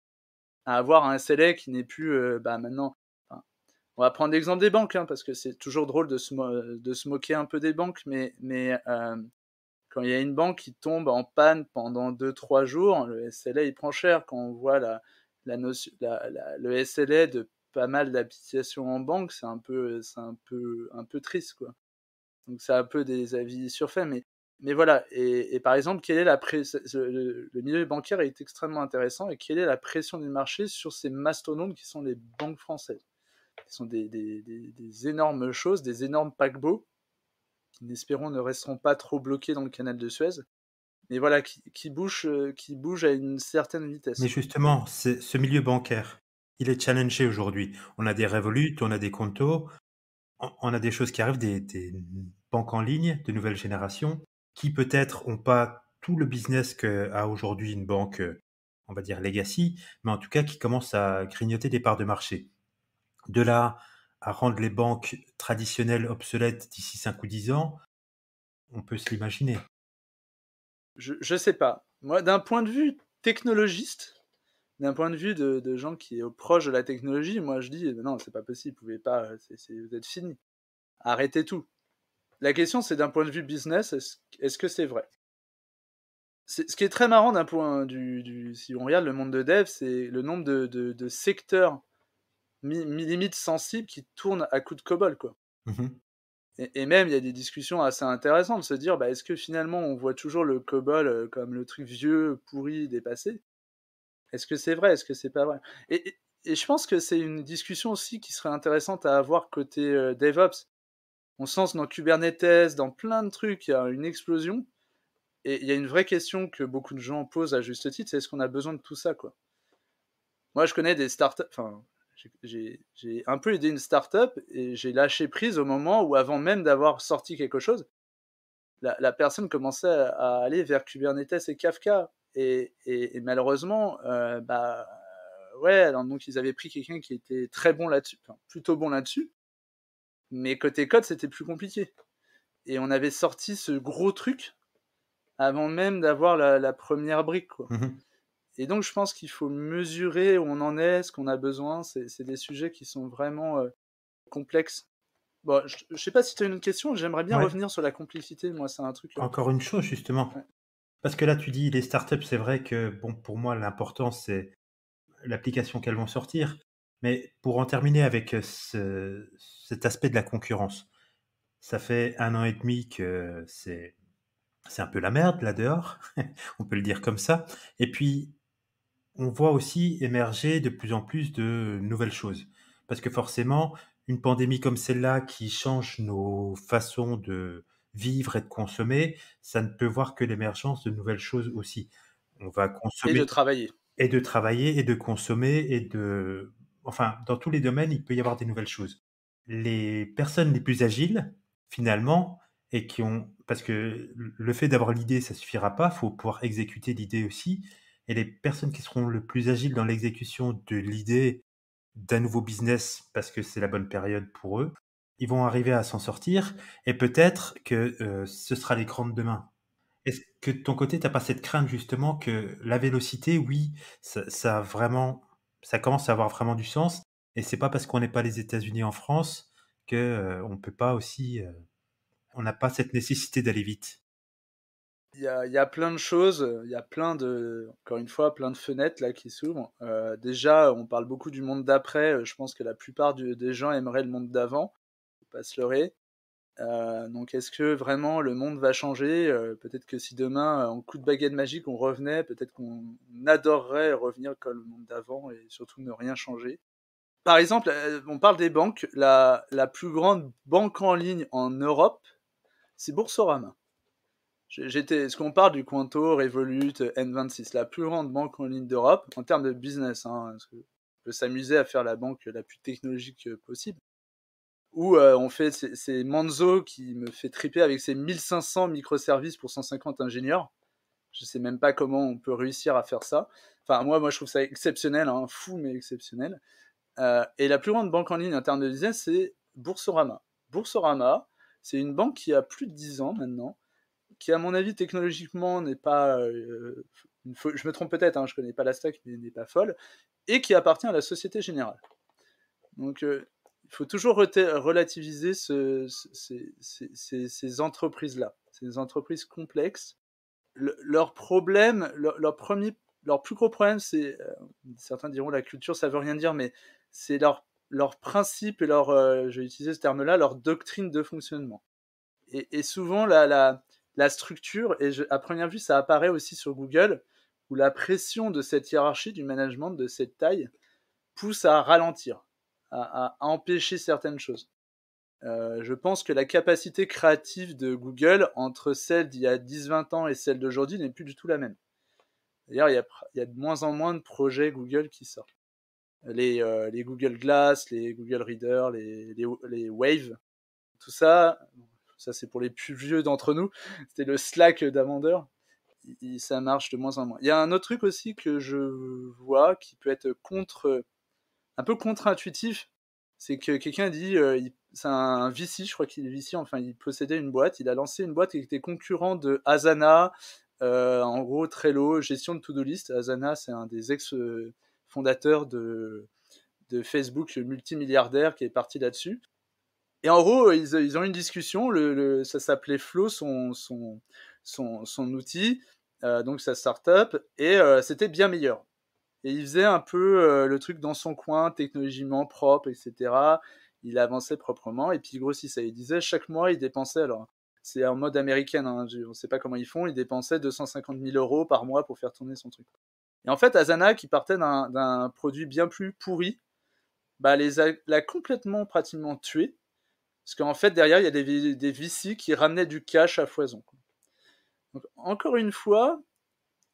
à avoir un SLA e qui n'est plus euh, bah, maintenant. on va prendre l'exemple des banques, hein, parce que c'est toujours drôle de se, moquer un peu des banques, mais, quand il y a une banque qui tombe en panne pendant 2-3 jours, le SLA, il prend cher. Quand on voit la, le SLA de pas mal d'applications en banque, c'est un peu, c'est un peu, un peu triste, quoi. Donc c'est un peu des avis surfaits, mais, mais voilà. Et, par exemple, quelle est la le, milieu bancaire est extrêmement intéressant et quelle est la pression du marché sur ces mastodontes qui sont les banques françaises, Ce sont des énormes choses, des énormes paquebots qui espérons ne resteront pas trop bloqués dans le canal de Suez. Mais voilà, qui, bouge, euh, qui bouge à une certaine vitesse. Mais justement,
ce milieu bancaire, il est challengé aujourd'hui. On a des révolutes, on a des contos, on a des choses qui arrivent, des, banques en ligne de nouvelle génération, qui peut-être n'ont pas tout le business qu'a aujourd'hui une banque, on va dire legacy, mais en tout cas qui commence à grignoter des parts de marché. De là à rendre les banques traditionnelles obsolètes d'ici 5 ou 10 ans, on peut se l'imaginer.
Je ne sais pas. Moi, d'un point de vue technologiste, d'un point de vue de, gens qui sont proches de la technologie, moi je dis non, c'est pas possible, vous pouvez pas, c'est vous êtes fini. Arrêtez tout. La question, c'est d'un point de vue business, est-ce que c'est vrai ce qui est très marrant d'un point du, du, si on regarde le monde de dev, c'est le nombre de secteurs limite sensible qui tourne à coup de cobol. Quoi. Mmh et, et, même, il y a des discussions assez intéressantes de se dire bah, est-ce que finalement on voit toujours le cobol euh, comme le truc vieux, pourri, dépassé Est-ce que c'est vrai Est-ce que c'est pas vrai et, et, je pense que c'est une discussion aussi qui serait intéressante à avoir côté euh, DevOps. On sent dans Kubernetes, dans plein de trucs, il y a une explosion. Et il y a une vraie question que beaucoup de gens posent à juste titre, c'est est-ce qu'on a besoin de tout ça, quoi Moi, je connais des startups, enfin, j'ai un peu aidé une start-up et j'ai lâché prise au moment où, avant même d'avoir sorti quelque chose, la, personne commençait à aller vers Kubernetes et Kafka. Et, malheureusement, euh, bah, euh, ouais, donc ils avaient pris quelqu'un qui était très bon là-dessus, plutôt bon là-dessus, mais côté code, c'était plus compliqué. Et on avait sorti ce gros truc avant même d'avoir la, première brique. Mm-hmm et donc, je pense qu'il faut mesurer où on en est, ce qu'on a besoin. C'est des sujets qui sont vraiment euh, complexes. Bon, je ne sais pas si tu as une autre question. J'aimerais bien revenir sur la complicité.
Moi, c'est un truc. Encore une chose, justement. Parce que là, tu dis les startups, c'est vrai que bon, pour moi, l'important, c'est l'application qu'elles vont sortir. Mais pour en terminer avec euh, cet aspect de la concurrence, ça fait un an et demi que c'est c'est un peu la merde là dehors, <laughs> on peut le dire comme ça. Et puis on voit aussi émerger de plus en plus de nouvelles choses. Parce que forcément, une pandémie comme celle-là qui change nos façons de vivre et de consommer, ça ne peut voir que l'émergence de nouvelles choses aussi. On va consommer. Et de travailler. Et de travailler et de consommer et de. Enfin, dans tous les domaines, il peut y avoir des nouvelles choses. Les personnes les plus agiles, finalement, et qui ont. Parce que le fait d'avoir l'idée, ça ne suffira pas, faut pouvoir exécuter l'idée aussi. Et les personnes qui seront le plus agiles dans l'exécution de l'idée d'un nouveau business, parce que c'est la bonne période pour eux, ils vont arriver à s'en sortir. Et peut-être que euh, ce sera l'écran de demain. Est-ce que de ton côté, tu n'as pas cette crainte justement que la vélocité, oui, ça, vraiment, ça commence à avoir vraiment du sens. Et c'est pas parce qu'on n'est pas les États-Unis en France que euh, on peut pas aussi, euh, on n'a pas cette nécessité d'aller vite.
Il y a, plein de choses, il y a plein de, encore une fois, plein de fenêtres là qui s'ouvrent. Euh, déjà, on parle beaucoup du monde d'après. Euh, je pense que la plupart des gens aimeraient le monde d'avant. pas se leurrer. Euh, donc, est-ce que vraiment le monde va changer Peut-être que si demain, en coup de baguette magique, on revenait, peut-être qu'on adorerait revenir comme le monde d'avant et surtout ne rien changer. Par exemple, on parle des banques. La, la plus grande banque en ligne en Europe, c'est Boursorama. J'étais, ce qu'on parle du Quanto, Revolut, N26, la plus grande banque en ligne d'Europe en termes de business. Hein, on peut s'amuser à faire la banque la plus technologique euh, possible. Ou euh, on fait, c'est, Manzo qui me fait triper avec ses 1500 microservices pour 150 ingénieurs. Je sais même pas comment on peut réussir à faire ça. Enfin, moi, moi je trouve ça exceptionnel, hein, fou mais exceptionnel. Euh, et la plus grande banque en ligne en termes de business, c'est Boursorama. Boursorama, c'est une banque qui a plus de 10 ans maintenant qui à mon avis technologiquement n'est pas euh, je me trompe peut-être, hein, je connais pas la stack, mais n'est pas folle, et qui appartient à la Société Générale. Donc euh, il faut toujours relativiser ce, ces, entreprises-là, ces entreprises complexes. leur problème, leur, premier, leur plus gros problème, c'est, euh, certains diront la culture, ça veut rien dire, mais c'est leur, leur principe et leur, je vais utiliser ce terme-là, leur doctrine de fonctionnement. Et, souvent, la, la structure, et à première vue, ça apparaît aussi sur Google, où la pression de cette hiérarchie du management de cette taille pousse à ralentir, à, empêcher certaines choses. Euh, je pense que la capacité créative de Google entre celle d'il y a 10-20 ans et celle d'aujourd'hui n'est plus du tout la même. D'ailleurs, il y, a, il y de moins en moins de projets Google qui sortent. Les, euh, les Google Glass, les Google Reader, les, les Wave, tout ça, ça c'est pour les plus vieux d'entre nous, c'était le Slack d'Amandeur. ça marche de moins en moins. Il y a un autre truc aussi que je vois qui peut être contre, un peu contre-intuitif, c'est que quelqu'un dit, euh, c'est un VC, je crois qu'il est VC, enfin il possédait une boîte, il a lancé une boîte qui était concurrent de Asana, euh, en gros Trello, gestion de to-do list. Asana, c'est un des ex-fondateurs de, de Facebook multimilliardaire qui est parti là-dessus. Et en gros, euh, ils, ont eu une discussion. Le, ça s'appelait Flow, son, son, son, outil, euh, donc sa start-up, et euh, c'était bien meilleur. Et il faisait un peu le truc dans son coin, technologiquement propre, etc. Il avançait proprement, et puis il grossissait. Il disait chaque mois, il dépensait, alors c'est en mode américaine, hein, on ne sait pas comment ils font, il dépensait 250 000 euros par mois pour faire tourner son truc. Et en fait, Azana, qui partait d'un produit bien plus pourri, bah, l'a complètement pratiquement tué parce qu'en fait, derrière, il y a des, des qui ramenaient du cash à foison. Donc, encore une fois,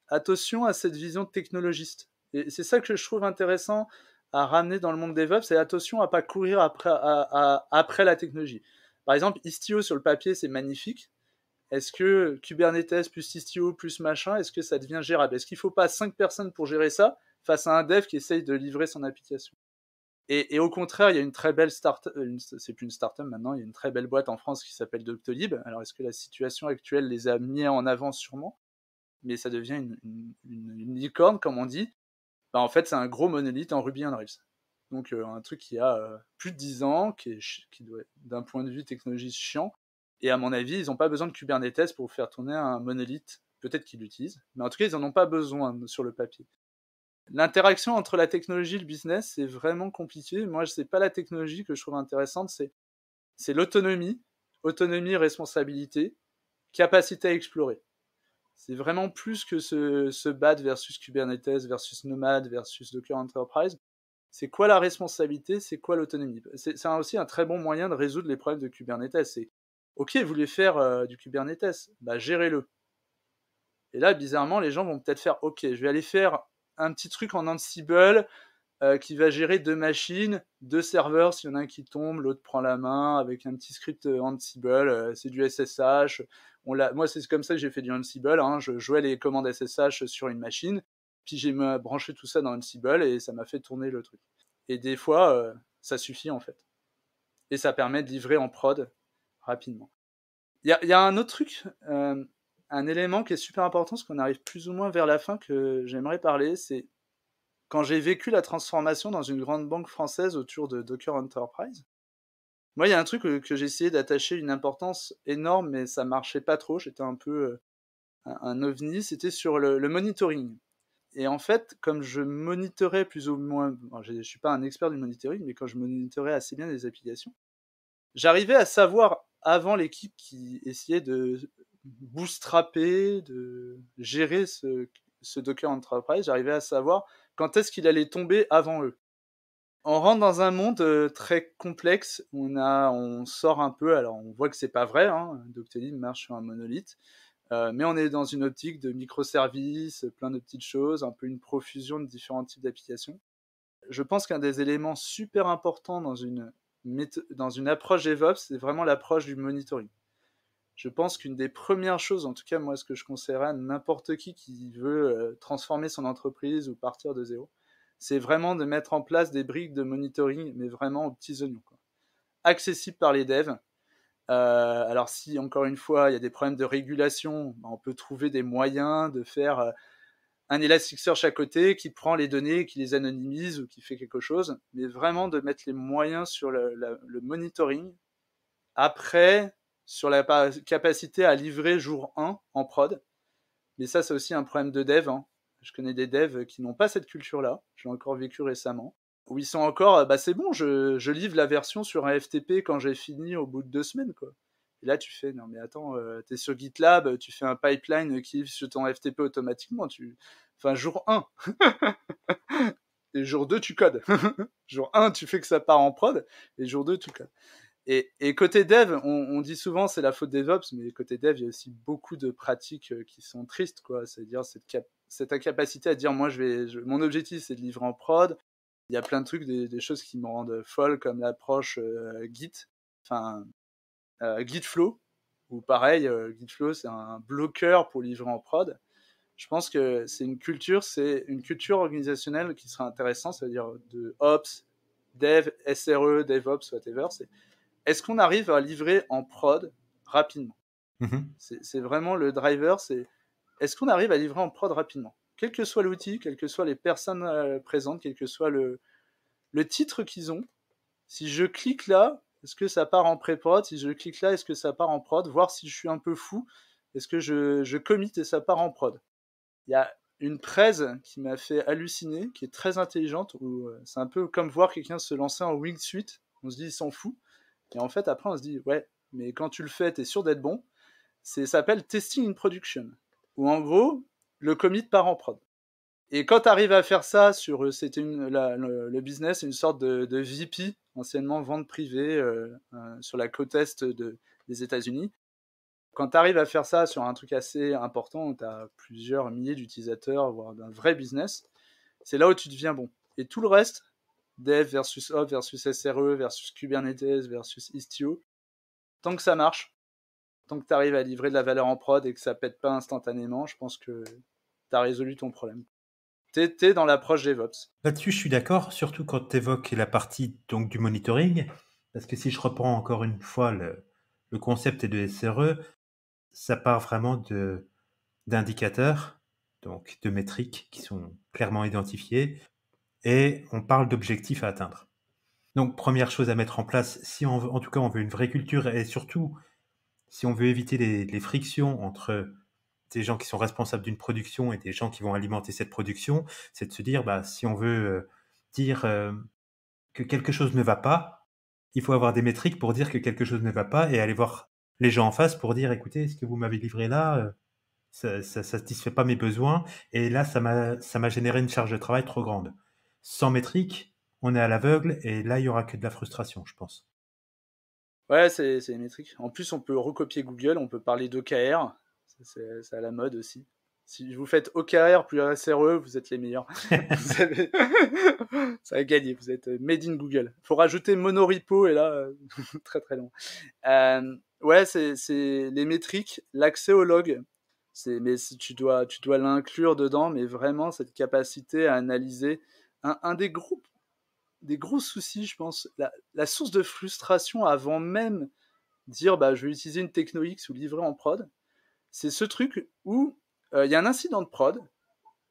attention à cette vision technologiste. Et c'est ça que je trouve intéressant à ramener dans le monde des DevOps, c'est attention à pas courir après, après la technologie. Par exemple, Istio sur le papier, c'est magnifique. Est-ce que Kubernetes plus Istio plus machin, est-ce que ça devient gérable Est-ce qu'il ne faut pas cinq personnes pour gérer ça face à un dev qui essaye de livrer son application et, au contraire, il y a une très belle start, euh, c'est plus une start-up maintenant, il y a une très belle boîte en France qui s'appelle Doctolib. Alors est-ce que la situation actuelle les a mis en avant sûrement Mais ça devient une, licorne, comme on dit. Bah, en fait, c'est un gros monolithe en Ruby on Rails. Donc euh, un truc qui a euh, plus de 10 ans, qui, est, qui doit, d'un point de vue technologique chiant. Et à mon avis, ils n'ont pas besoin de Kubernetes pour faire tourner un monolithe. Peut-être qu'ils l'utilisent, mais en tout cas, ils n'en ont pas besoin sur le papier l'interaction entre la technologie et le business, c'est vraiment compliqué. Moi, ce n'est pas la technologie que je trouve intéressante, c'est l'autonomie, autonomie, responsabilité, capacité à explorer. C'est vraiment plus que ce, BAD versus Kubernetes, versus Nomad, versus Docker Enterprise. C'est quoi la responsabilité C'est quoi l'autonomie C'est aussi un très bon moyen de résoudre les problèmes de Kubernetes. C'est OK, vous voulez faire euh, du Kubernetes, bah, gérez-le. Et là, bizarrement, les gens vont peut-être faire OK, je vais aller faire un petit truc en Ansible euh, qui va gérer deux machines, deux serveurs. S'il y en a un qui tombe, l'autre prend la main avec un petit script euh, Ansible. Euh, c'est du SSH. On Moi, c'est comme ça que j'ai fait du Ansible. Hein. Je jouais les commandes SSH sur une machine. Puis j'ai branché tout ça dans Ansible et ça m'a fait tourner le truc. Et des fois, ça suffit en fait. Et ça permet de livrer en prod rapidement. Il y, a un autre truc un élément qui est super important, ce qu'on arrive plus ou moins vers la fin que j'aimerais parler, c'est quand j'ai vécu la transformation dans une grande banque française autour de Docker Enterprise. Moi, il y a un truc euh, que, j'ai essayé d'attacher une importance énorme, mais ça marchait pas trop. J'étais un peu euh, un ovni. C'était sur le, monitoring. Et en fait, comme je monitorais plus ou moins, je, ne suis pas un expert du monitoring, mais quand je monitorais assez bien les applications, j'arrivais à savoir avant l'équipe qui essayait de bootstrapper, de gérer ce, ce Docker Enterprise. J'arrivais à savoir quand est-ce qu'il allait tomber avant eux. On rentre dans un monde euh, très complexe. On a, on sort un peu. Alors, on voit que c'est pas vrai. Hein, marche sur un monolithe, euh, mais on est dans une optique de microservices, plein de petites choses, un peu une profusion de différents types d'applications. Je pense qu'un des éléments super importants dans une dans une approche DevOps, c'est vraiment l'approche du monitoring je pense qu'une des premières choses, en tout cas moi ce que je conseillerais à n'importe qui qui veut euh, transformer son entreprise ou partir de zéro, c'est vraiment de mettre en place des briques de monitoring, mais vraiment aux petits oignons. Accessible par les devs. Euh, alors si encore une fois il y a des problèmes de régulation, bah, on peut trouver des moyens de faire euh, un Elasticsearch à côté qui prend les données, qui les anonymise ou qui fait quelque chose, mais vraiment de mettre les moyens sur le monitoring. Après, sur la capacité à livrer jour 1 en prod. Mais ça, c'est aussi un problème de dev. Hein. Je connais des devs qui n'ont pas cette culture-là. Je l'ai encore vécu récemment. Où ils sont encore, bah c'est bon, je, livre la version sur un FTP quand j'ai fini au bout de deux semaines. Quoi. Et là, tu fais, non mais attends, euh, tu es sur GitLab, tu fais un pipeline qui livre sur ton FTP automatiquement. Tu... Enfin, jour 1. <laughs> et jour 2, tu codes. <laughs> jour 1, tu fais que ça part en prod. Et jour 2, tu codes. Et, côté dev, on, dit souvent c'est la faute des DevOps, mais côté dev, il y a aussi beaucoup de pratiques euh, qui sont tristes, quoi. C'est-à-dire cette, cette incapacité à dire moi, je vais, mon objectif, c'est de livrer en prod. Il y a plein de trucs, des, choses qui me rendent folle, comme l'approche euh, Git, enfin Gitflow euh, Git Flow, ou pareil, Gitflow, c'est un bloqueur pour livrer en prod. Je pense que c'est une culture, c'est une culture organisationnelle qui serait intéressante, c'est-à-dire de Ops, Dev, SRE, DevOps, whatever est-ce qu'on arrive à livrer en prod rapidement mhm. C'est vraiment le driver, est-ce qu'on arrive à livrer en prod rapidement Quel que soit l'outil, quelles que soient les personnes euh, présentes, quel que soit le, titre qu'ils ont, si je clique là, est-ce que ça part en pré-prod Si je clique là, est-ce que ça part en prod Voir si je suis un peu fou, est-ce que je, commit et ça part en prod Il y a une presse qui m'a fait halluciner, qui est très intelligente, euh, c'est un peu comme voir quelqu'un se lancer en suite On se dit, il s'en fout. Et en fait, après, on se dit, ouais, mais quand tu le fais, tu es sûr d'être bon. Ça s'appelle testing in production, ou en gros, le commit part en prod. Et quand tu arrives à faire ça sur euh, c'était le, le, business, une sorte de, de VP, anciennement vente privée euh, euh, sur la côte est de, des États-Unis. Quand tu arrives à faire ça sur un truc assez important, tu as plusieurs milliers d'utilisateurs, voire d'un vrai business, c'est là où tu deviens bon. Et tout le reste, Dev versus Op versus SRE versus Kubernetes versus Istio. Tant que ça marche, tant que tu arrives à livrer de la valeur en prod et que ça pète pas instantanément, je pense que tu as résolu ton problème. Tu dans l'approche DevOps.
Là-dessus, je suis d'accord, surtout quand tu évoques la partie donc, du monitoring, parce que si je reprends encore une fois le, le concept de SRE, ça part vraiment d'indicateurs, donc de métriques qui sont clairement identifiées, et on parle d'objectifs à atteindre. Donc première chose à mettre en place, si en tout cas on veut une vraie culture et surtout si on veut éviter les, frictions entre des gens qui sont responsables d'une production et des gens qui vont alimenter cette production, c'est de se dire bah, si on veut euh, dire euh, que quelque chose ne va pas, il faut avoir des métriques pour dire que quelque chose ne va pas et aller voir les gens en face pour dire écoutez, ce que vous m'avez livré là, euh, ça ne satisfait pas mes besoins et là, ça m'a généré une charge de travail trop grande sans métriques, on est à l'aveugle et là, il y aura que de la frustration, je pense.
Ouais, c'est les métriques. En plus, on peut recopier Google, on peut parler d'OKR, c'est à la mode aussi. Si vous faites OKR plus SRE, vous êtes les meilleurs. <laughs> avez... <laughs> ça a gagné, vous êtes euh, made in Google. Il faut rajouter monorepo et là, euh, <laughs> très très long. Euh, ouais, c'est les métriques, l'accès au log. Mais tu dois, tu dois l'inclure dedans, mais vraiment cette capacité à analyser un, des groupes des gros soucis, je pense, la, source de frustration avant même dire bah, je vais utiliser une techno X ou livrer en prod, c'est ce truc où euh, il y a un incident de prod,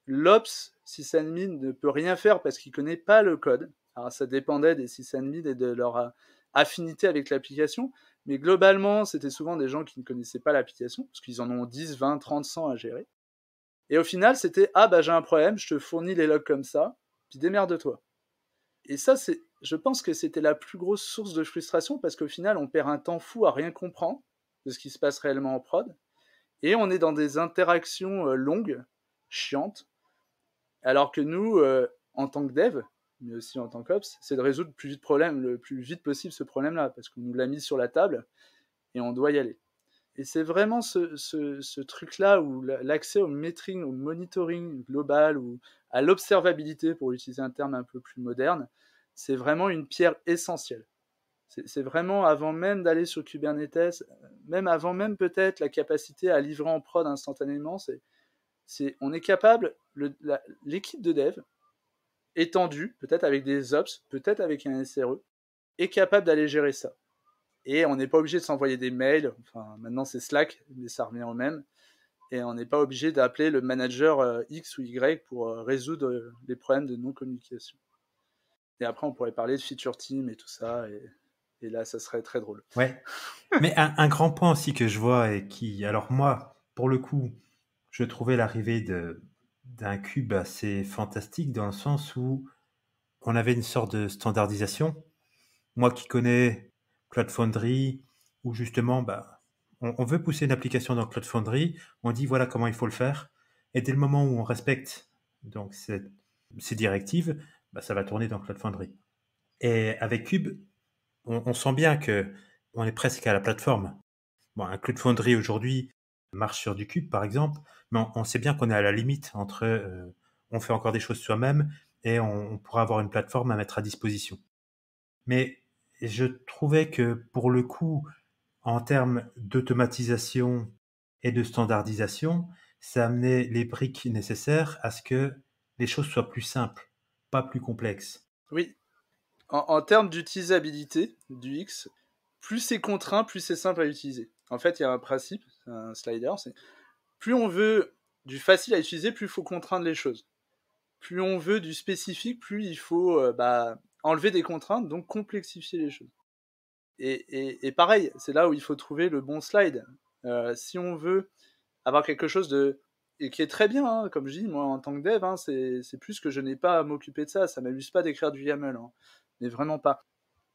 l'ops sysadmin ne peut rien faire parce qu'il connaît pas le code. Alors ça dépendait des sysadmin et de leur euh, affinité avec l'application, mais globalement, c'était souvent des gens qui ne connaissaient pas l'application parce qu'ils en ont 10, 20, 30, 100 à gérer. Et au final, c'était ah bah j'ai un problème, je te fournis les logs comme ça, puis démerde-toi. Et ça, c'est, je pense que c'était la plus grosse source de frustration parce qu'au final, on perd un temps fou à rien comprendre de ce qui se passe réellement en prod. Et on est dans des interactions euh, longues, chiantes. Alors que nous, euh, en tant que dev, mais aussi en tant qu'ops, c'est de résoudre le plus vite, problème, le plus vite possible ce problème-là parce qu'on nous l'a mis sur la table et on doit y aller. Et c'est vraiment ce, truc-là où l'accès au metering, au monitoring global ou à l'observabilité, pour utiliser un terme un peu plus moderne, c'est vraiment une pierre essentielle. C'est vraiment avant même d'aller sur Kubernetes, même avant même peut-être la capacité à livrer en prod instantanément, c'est on est capable, l'équipe de dev étendue, peut-être avec des ops, peut-être avec un SRE, est capable d'aller gérer ça. Et on n'est pas obligé de s'envoyer des mails. Enfin, maintenant, c'est Slack, mais ça revient au même. Et on n'est pas obligé d'appeler le manager euh, X ou Y pour euh, résoudre euh, les problèmes de non-communication. Et après, on pourrait parler de feature team et tout ça. Et, et là, ça serait très drôle.
Ouais. <laughs> Mais un, un, grand point aussi que je vois et qui, alors moi, pour le coup, je trouvais l'arrivée d'un cube assez fantastique dans le sens où on avait une sorte de standardisation. Moi qui connais Cloud Foundry, où justement, bah, on, veut pousser une application dans Cloud Foundry, on dit voilà comment il faut le faire, et dès le moment où on respecte donc ces directives, bah, ça va tourner dans Cloud Foundry. Et avec Cube, on, sent bien que on est presque à la plateforme. un Cloud Foundry aujourd'hui marche sur du Cube, par exemple, mais on, sait bien qu'on est à la limite entre euh, on fait encore des choses soi-même et on, on pourra avoir une plateforme à mettre à disposition. Mais je trouvais que pour le coup, en termes d'automatisation et de standardisation, ça amenait les briques nécessaires à ce que les choses soient plus simples, pas plus complexes.
Oui. En, termes d'utilisabilité du X, plus c'est contraint, plus c'est simple à utiliser. En fait, il y a un principe, un slider, c'est plus on veut du facile à utiliser, plus il faut contraindre les choses. Plus on veut du spécifique, plus il faut euh, bah, enlever des contraintes, donc complexifier les choses. Et, pareil, c'est là où il faut trouver le bon slide. Euh, si on veut avoir quelque chose de et qui est très bien, hein, comme je dis, moi en tant que dev, hein, c'est plus que je n'ai pas à m'occuper de ça. Ça m'amuse pas d'écrire du YAML, hein. mais vraiment pas.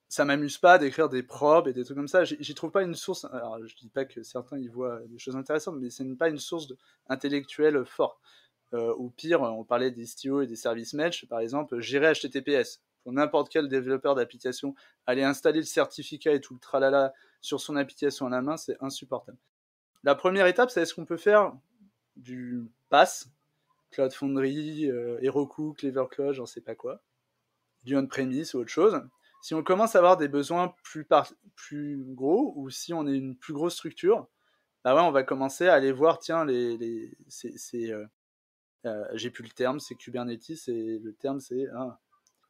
Ça m'amuse pas d'écrire des probes et des trucs comme ça. J'y trouve pas une source. Alors, je dis pas que certains y voient des choses intéressantes, mais ce n'est pas une source intellectuelle forte. Euh, ou pire, on parlait des STIO et des services mesh, par exemple, gérer HTTPS n'importe quel développeur d'application. Aller installer le certificat et tout le tralala sur son application à la main, c'est insupportable. La première étape, c'est est-ce qu'on peut faire du pass, Cloud Foundry, euh, Heroku, je j'en sais pas quoi, du on-premise ou autre chose. Si on commence à avoir des besoins plus, plus gros ou si on est une plus grosse structure, bah ouais, on va commencer à aller voir, tiens, les, c'est, euh, euh, j'ai plus le terme, c'est Kubernetes, et le terme c'est, ah,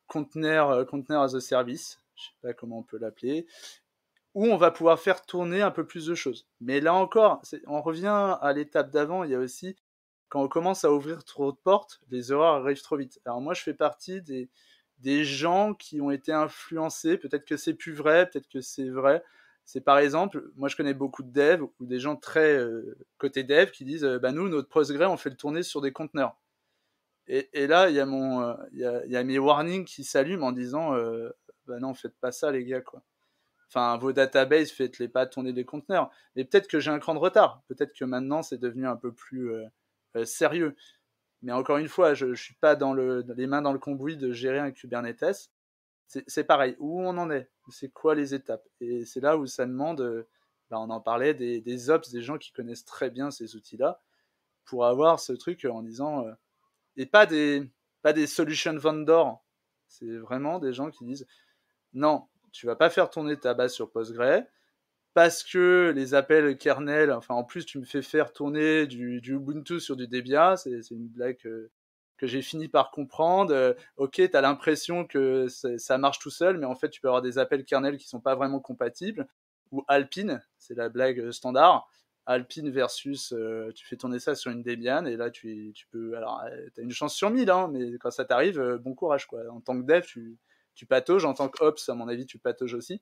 container, euh, container as a service, je sais pas comment on peut l'appeler, où on va pouvoir faire tourner un peu plus de choses. Mais là encore, on revient à l'étape d'avant, il y a aussi quand on commence à ouvrir trop de portes, les erreurs arrivent trop vite. Alors moi, je fais partie des, des gens qui ont été influencés. Peut-être que c'est plus vrai, peut-être que c'est vrai. C'est par exemple, moi je connais beaucoup de devs ou des gens très euh, côté dev qui disent euh, bah nous notre Postgre on fait le tourner sur des conteneurs. Et, là, euh, il y, a mes warnings qui s'allument en disant euh, Bah non, faites pas ça, les gars, quoi. Enfin, vos databases, faites-les pas tourner des conteneurs. Mais peut-être que j'ai un cran de retard. Peut-être que maintenant, c'est devenu un peu plus euh, sérieux. Mais encore une fois, je ne suis pas dans les mains dans le cambouis de gérer un Kubernetes. C'est pareil, où on en est C'est quoi les étapes Et c'est là où ça demande, bah, on en parlait, des, ops, des gens qui connaissent très bien ces outils-là, pour avoir ce truc en disant, et pas des, pas des solution vendors. C'est vraiment des gens qui disent non, tu vas pas faire tourner ta base sur PostgreSQL parce que les appels kernel, enfin en plus tu me fais faire tourner du, Ubuntu sur du Debian, c'est une blague que, j'ai fini par comprendre. Euh, ok, tu as l'impression que ça marche tout seul, mais en fait tu peux avoir des appels kernel qui sont pas vraiment compatibles. Ou Alpine, c'est la blague standard, Alpine versus euh, tu fais tourner ça sur une Debian et là tu, tu peux alors euh, t'as une chance sur 1000 hein, mais quand ça t'arrive euh, bon courage quoi en tant que dev tu tu patauges en tant que ops à mon avis tu patauges aussi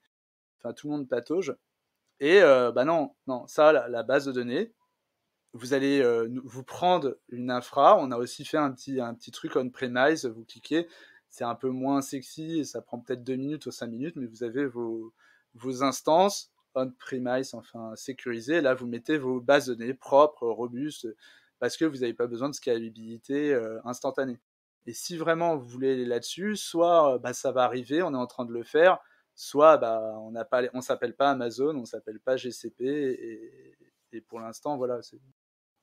enfin tout le monde patauge et bah non non ça la, base de données vous allez vous prendre une infra on a aussi fait un petit un petit truc on premise vous cliquez c'est un peu moins sexy ça prend peut-être 2 minutes ou 5 minutes mais vous avez vos vos instances on-premise, enfin sécurisé. Là, vous mettez vos bases de données propres, robustes, parce que vous n'avez pas besoin de scalabilité euh, instantanée. Et si vraiment vous voulez aller là-dessus, soit euh, bah, ça va arriver, on est en train de le faire, soit bah, on n'a pas, on s'appelle pas Amazon, on s'appelle pas GCP, et, pour l'instant, voilà.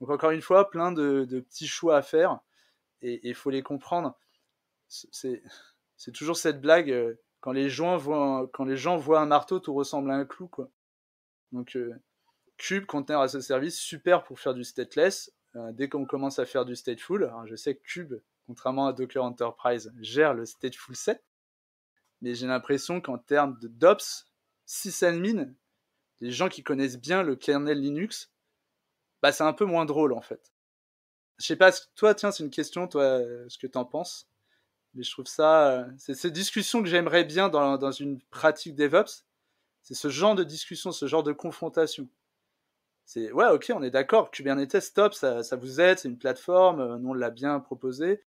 Donc encore une fois, plein de, petits choix à faire, et il faut les comprendre. C'est toujours cette blague euh, quand les gens voient, quand les gens voient un marteau, tout ressemble à un clou, quoi. Donc, euh, Cube, Container as a Service, super pour faire du stateless. Euh, dès qu'on commence à faire du stateful, hein, je sais que Cube, contrairement à Docker Enterprise, gère le stateful set. Mais j'ai l'impression qu'en termes de DOPS, sysadmin, les gens qui connaissent bien le kernel Linux, bah c'est un peu moins drôle en fait. Je sais pas, toi, tiens, c'est une question, toi, euh, ce que t'en penses. Mais je trouve ça, c'est cette discussion que j'aimerais bien dans, dans, une pratique DevOps, c'est ce genre de discussion, ce genre de confrontation. C'est ouais, ok, on est d'accord, Kubernetes, top, ça, vous aide, c'est une plateforme, euh, on l'a bien proposé.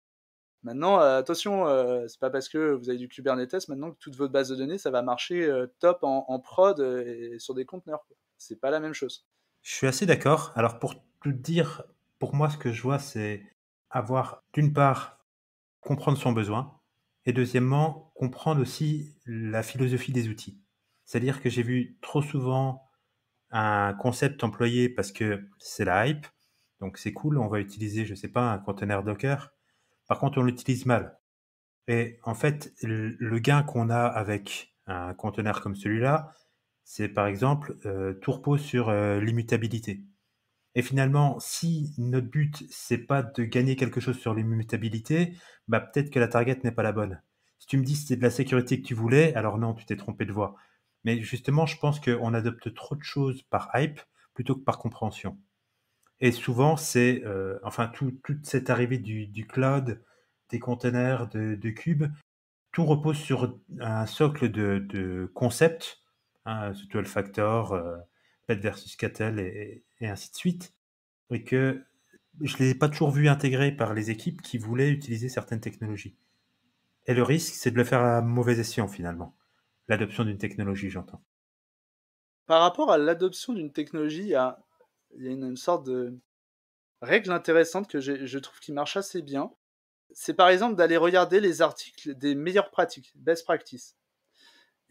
Maintenant, euh, attention, euh, c'est pas parce que vous avez du Kubernetes maintenant que toute votre base de données, ça va marcher top en, en prod et sur des conteneurs. C'est pas la même chose.
Je suis assez d'accord. Alors pour tout dire, pour moi, ce que je vois, c'est avoir d'une part comprendre son besoin et deuxièmement comprendre aussi la philosophie des outils. C'est-à-dire que j'ai vu trop souvent un concept employé parce que c'est la hype, donc c'est cool, on va utiliser, je ne sais pas, un conteneur Docker. Par contre, on l'utilise mal. Et en fait, le gain qu'on a avec un conteneur comme celui-là, c'est par exemple euh, tout sur euh, l'immutabilité. Et finalement, si notre but c'est pas de gagner quelque chose sur l'immutabilité, bah, peut-être que la target n'est pas la bonne. Si tu me dis c'était de la sécurité que tu voulais, alors non, tu t'es trompé de voie. Mais justement, je pense qu'on adopte trop de choses par hype plutôt que par compréhension. Et souvent, c'est, euh, enfin, toute cette arrivée du, cloud, des containers, de, cubes, tout repose sur un socle de, concepts, surtout hein, factor, euh, Pet versus cattle, et, ainsi de suite, et que je ne les ai pas toujours vus intégrés par les équipes qui voulaient utiliser certaines technologies. Et le risque, c'est de le faire à mauvais escient finalement. L'adoption d'une technologie, j'entends.
Par rapport à l'adoption d'une technologie, il y a, une, sorte de règle intéressante que je trouve qui marche assez bien. C'est par exemple d'aller regarder les articles des meilleures pratiques, best practices.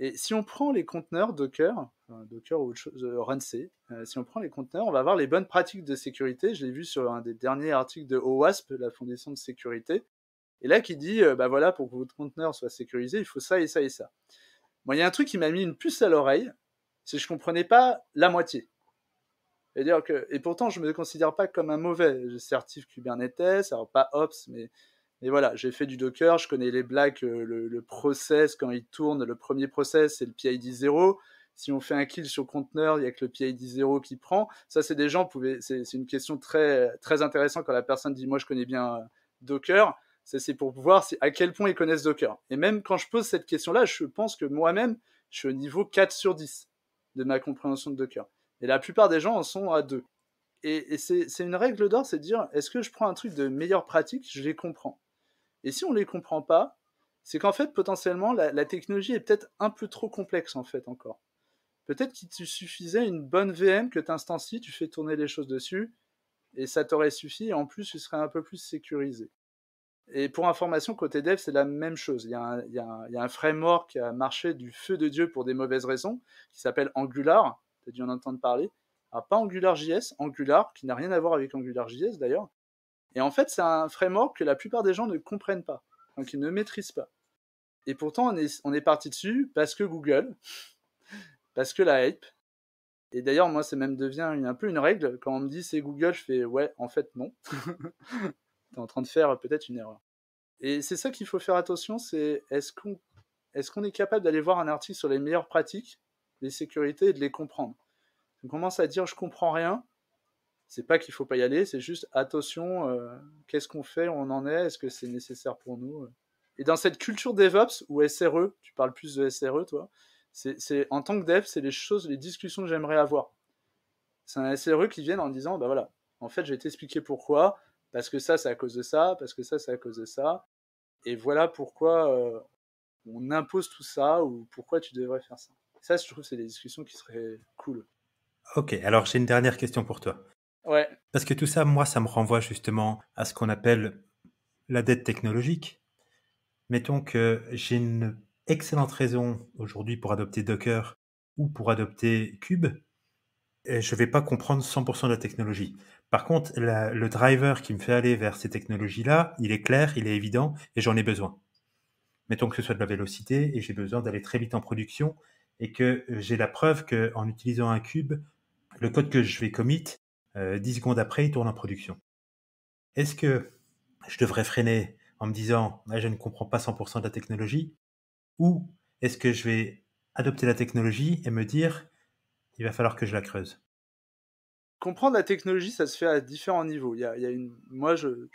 Et si on prend les conteneurs Docker, Docker ou autre euh, RunC, euh, si on prend les conteneurs, on va voir les bonnes pratiques de sécurité. Je l'ai vu sur un des derniers articles de OWASP, la Fondation de sécurité. Et là, qui dit, euh, bah voilà, pour que votre conteneur soit sécurisé, il faut ça et ça et ça. Moi, il y a un truc qui m'a mis une puce à l'oreille, c'est que je comprenais pas la moitié. Et, dire que, et pourtant, je ne me considère pas comme un mauvais. certif Kubernetes, alors pas Ops, mais, mais voilà, j'ai fait du Docker, je connais les blagues, le, process, quand il tourne, le premier process, c'est le PID 0 si on fait un kill sur conteneur, il n'y a que le PID 0 qui prend. Ça, c'est des gens, c'est une question très, très intéressante quand la personne dit Moi, je connais bien euh, Docker c'est pour voir à quel point ils connaissent Docker. Et même quand je pose cette question-là, je pense que moi-même, je suis au niveau 4 sur 10 de ma compréhension de Docker. Et la plupart des gens en sont à 2. Et, c'est une règle d'or, c'est de dire, est-ce que je prends un truc de meilleure pratique, je les comprends. Et si on les comprend pas, c'est qu'en fait, potentiellement, la, technologie est peut-être un peu trop complexe, en fait, encore. Peut-être qu'il te suffisait une bonne VM que tu instancies, tu fais tourner les choses dessus, et ça t'aurait suffi, et en plus, tu serais un peu plus sécurisé. Et pour information, côté dev, c'est la même chose. Il y, a un, il, y a framework qui a marché du feu de Dieu pour des mauvaises raisons, qui s'appelle Angular. Tu as dû en entendre parler. Alors, pas AngularJS, Angular, qui n'a rien à voir avec AngularJS d'ailleurs. Et en fait, c'est un framework que la plupart des gens ne comprennent pas, donc ils ne maîtrisent pas. Et pourtant, on est, on est parti dessus parce que Google, <laughs> parce que la hype. Et d'ailleurs, moi, ça même devient un peu une règle. Quand on me dit c'est Google, je fais ouais, en fait, non. <laughs> en train de faire peut-être une erreur. Et c'est ça qu'il faut faire attention, c'est est-ce qu'on est, est capable d'aller voir un article sur les meilleures pratiques, les sécurités et de les comprendre On commence à dire je comprends rien, c'est pas qu'il faut pas y aller, c'est juste attention, euh, qu'est-ce qu'on fait, on en est, est-ce que c'est nécessaire pour nous euh. Et dans cette culture DevOps ou SRE, tu parles plus de SRE toi, c'est en tant que dev, c'est les choses, les discussions que j'aimerais avoir. C'est un SRE qui vient en disant, bah voilà, en fait, je vais t'expliquer pourquoi parce que ça, c'est à cause de ça, parce que ça, c'est à cause de ça. Et voilà pourquoi euh, on impose tout ça ou pourquoi tu devrais faire ça. Ça, je trouve, c'est des discussions qui seraient cool.
Ok, alors j'ai une dernière question pour toi. Ouais. Parce que tout ça, moi, ça me renvoie justement à ce qu'on appelle la dette technologique. Mettons que j'ai une excellente raison aujourd'hui pour adopter Docker ou pour adopter Cube, je ne vais pas comprendre 100% de la technologie. Par contre, le driver qui me fait aller vers ces technologies-là, il est clair, il est évident, et j'en ai besoin. Mettons que ce soit de la vélocité, et j'ai besoin d'aller très vite en production, et que j'ai la preuve qu'en utilisant un cube, le code que je vais commit, 10 euh, secondes après, il tourne en production. Est-ce que je devrais freiner en me disant ah, je ne comprends pas 100% de la technologie Ou est-ce que je vais adopter la technologie et me dire il va falloir que je la creuse.
Comprendre la technologie, ça se fait à différents niveaux. Il y a, une, moi, je,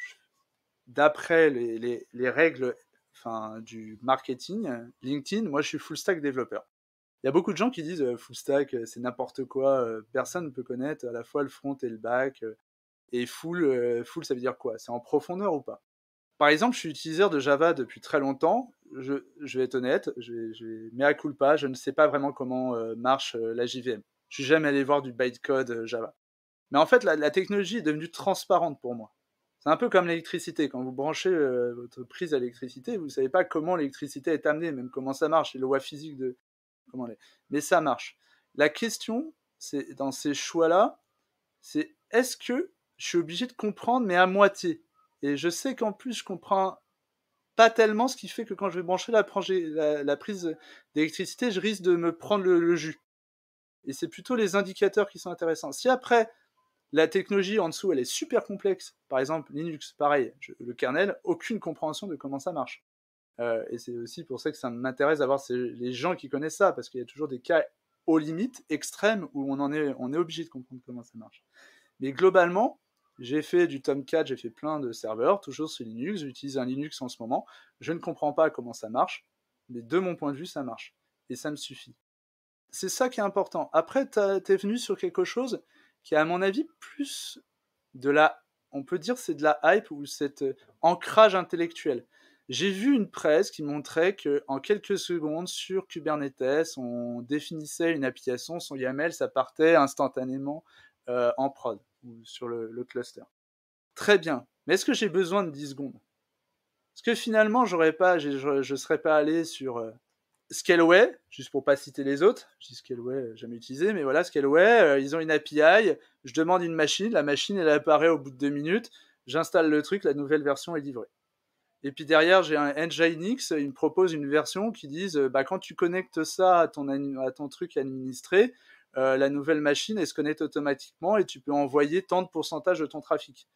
d'après les, règles enfin, du marketing, LinkedIn, moi, je suis full stack développeur. Il y a beaucoup de gens qui disent euh, full stack, euh, c'est n'importe quoi, euh, personne ne peut connaître à la fois le front et le back. et full, full, ça veut dire quoi C'est en profondeur ou pas Par exemple, je suis utilisateur de Java depuis très longtemps je, vais être honnête, je, je, de pas. je ne sais pas vraiment comment euh, marche euh, la JVM. Je suis jamais allé voir du bytecode euh, Java. Mais en fait, la, technologie est devenue transparente pour moi. C'est un peu comme l'électricité. Quand vous branchez votre prise à l'électricité, vous ne savez pas comment l'électricité est amenée, même comment ça marche, les lois physiques de comment Mais ça marche. La question, c'est dans ces choix-là, c'est est-ce que je suis obligé de comprendre, mais à moitié. Et je sais qu'en plus, je comprends pas tellement, ce qui fait que quand je vais brancher la, la prise d'électricité, je risque de me prendre le, jus. Et c'est plutôt les indicateurs qui sont intéressants. Si après, la technologie en dessous, elle est super complexe, par exemple Linux, pareil, le kernel, aucune compréhension de comment ça marche. Euh, et c'est aussi pour ça que ça m'intéresse d'avoir les gens qui connaissent ça, parce qu'il y a toujours des cas aux limites extrêmes où on, en est, on est obligé de comprendre comment ça marche. Mais globalement, j'ai fait du Tomcat, j'ai fait plein de serveurs, toujours sur Linux. J'utilise un Linux en ce moment. Je ne comprends pas comment ça marche, mais de mon point de vue, ça marche. Et ça me suffit. C'est ça qui est important. Après, tu es venu sur quelque chose qui à mon avis, plus de la. On peut dire c'est de la hype ou cet euh, ancrage intellectuel. J'ai vu une presse qui montrait que en quelques secondes sur Kubernetes, on définissait une application, son YAML, ça partait instantanément euh, en prod sur le, cluster. Très bien. Mais est-ce que j'ai besoin de 10 secondes Est-ce que finalement, j'aurais pas, je ne serais pas allé sur euh, Scaleway, juste pour pas citer les autres. Je dis Scaleway, euh, jamais utilisé, mais voilà, Scaleway, euh, ils ont une API. Je demande une machine, la machine, elle apparaît au bout de deux minutes. J'installe le truc, la nouvelle version est livrée. Et puis derrière, j'ai un Nginx, il me propose une version qui dit bah, quand tu connectes ça à ton truc administré, euh, la nouvelle machine, elle se connecte automatiquement et tu peux envoyer tant de pourcentage de ton trafic.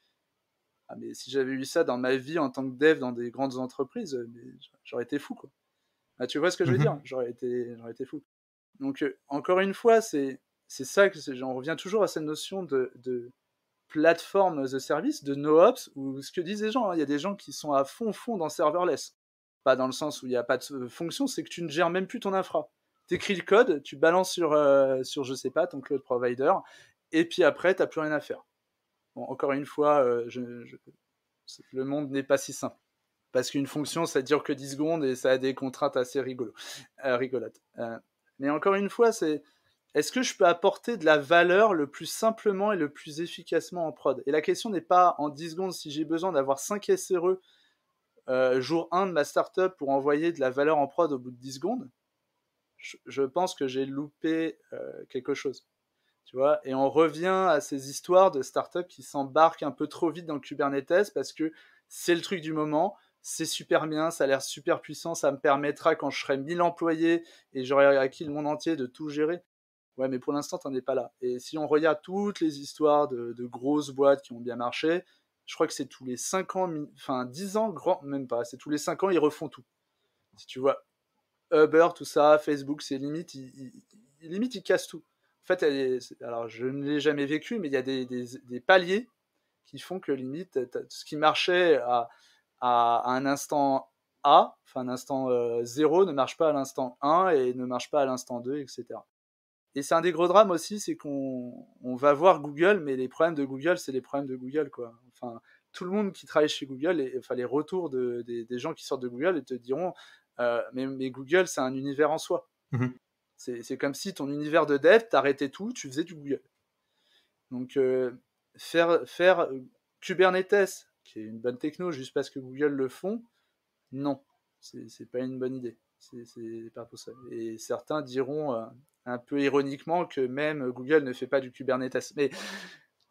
Ah, mais si j'avais eu ça dans ma vie en tant que dev dans des grandes entreprises, euh, j'aurais été fou. Quoi. Ah, tu vois ce que je veux mhm. dire J'aurais été, été fou. Donc, euh, encore une fois, c'est, c'est ça que j'en reviens toujours à cette notion de, de plateforme de service, de no-ops, ou ce que disent les gens. Hein, il y a des gens qui sont à fond, fond dans serverless. Pas dans le sens où il n'y a pas de fonction, c'est que tu ne gères même plus ton infra écris le code, tu balances sur, euh, sur, je sais pas, ton cloud provider, et puis après, tu n'as plus rien à faire. Bon, encore une fois, euh, le monde n'est pas si simple. Parce qu'une fonction, ça dure que 10 secondes et ça a des contraintes assez euh, rigolotes. mais encore une fois, c'est est-ce que je peux apporter de la valeur le plus simplement et le plus efficacement en prod Et la question n'est pas en 10 secondes si j'ai besoin d'avoir 5 SRE jour 1 de ma startup pour envoyer de la valeur en prod au bout de 10 secondes je, pense que j'ai loupé euh, quelque chose. Tu vois Et on revient à ces histoires de startups qui s'embarquent un peu trop vite dans le Kubernetes parce que c'est le truc du moment, c'est super bien, ça a l'air super puissant, ça me permettra quand je serai 1000 employés et j'aurai acquis le monde entier de tout gérer. Ouais, mais pour l'instant, t'en es pas là. Et si on regarde toutes les histoires de, grosses boîtes qui ont bien marché, je crois que c'est tous les 5 ans, enfin 10 ans, grand, même pas, c'est tous les 5 ans, ils refont tout. Si tu vois Uber, tout ça, Facebook, c'est limite, il limite, ils cassent tout. En fait, alors je ne l'ai jamais vécu, mais il y a des, paliers qui font que limite, ce qui marchait à, un instant A, enfin un instant 0, euh, ne marche pas à l'instant 1 et ne marche pas à l'instant 2, etc. Et c'est un des gros drames aussi, c'est qu'on va voir Google, mais les problèmes de Google, c'est les problèmes de Google, quoi. Enfin, tout le monde qui travaille chez Google, et, enfin les retours des, des, gens qui sortent de Google, ils te diront euh, mais, Google, c'est un univers en soi. Mhm. C'est comme si ton univers de dev, t'arrêtais tout, tu faisais du Google. Donc, euh, faire, faire euh, Kubernetes, qui est une bonne techno, juste parce que Google le font, non, c'est pas une bonne idée. C'est pas possible. Et certains diront un peu ironiquement que même Google ne fait pas du Kubernetes. Mais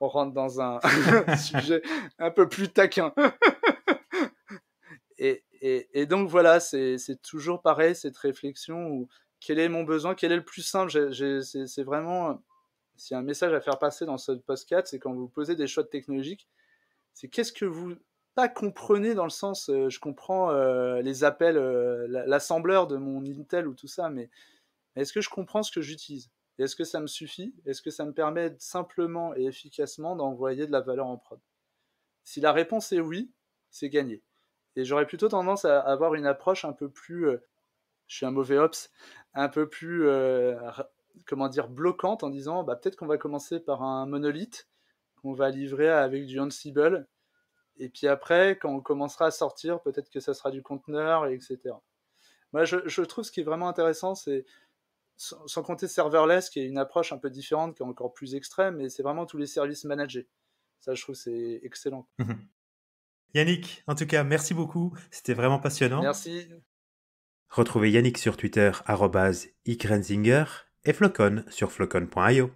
on rentre dans un <laughs> sujet un peu plus taquin. <laughs> et, et, donc voilà, c'est toujours pareil, cette réflexion où quel est mon besoin, quel est le plus simple. C'est vraiment, s'il y a un message à faire passer dans ce post-4, c'est quand vous posez des choix technologiques, c'est qu'est-ce que vous pas comprenez dans le sens, euh, je comprends euh, les appels, euh, l'assembleur de mon Intel ou tout ça, mais, mais est-ce que je comprends ce que j'utilise Est-ce que ça me suffit Est-ce que ça me permet simplement et efficacement d'envoyer de la valeur en prod Si la réponse est oui, c'est gagné. Et j'aurais plutôt tendance à avoir une approche un peu plus. Euh, je suis un mauvais ops, un peu plus. Euh, comment dire, bloquante en disant bah, peut-être qu'on va commencer par un monolithe qu'on va livrer avec du Ansible. Et puis après, quand on commencera à sortir, peut-être que ça sera du conteneur, etc. Moi, je, trouve ce qui est vraiment intéressant, c'est sans, compter serverless, qui est une approche un peu différente, qui est encore plus extrême, mais c'est vraiment tous les services managés. Ça, je trouve, c'est excellent.
Mhm. Yannick, en tout cas, merci beaucoup. C'était vraiment passionnant. Merci. Retrouvez Yannick sur Twitter, Ikrenzinger, et Flocon sur flocon.io.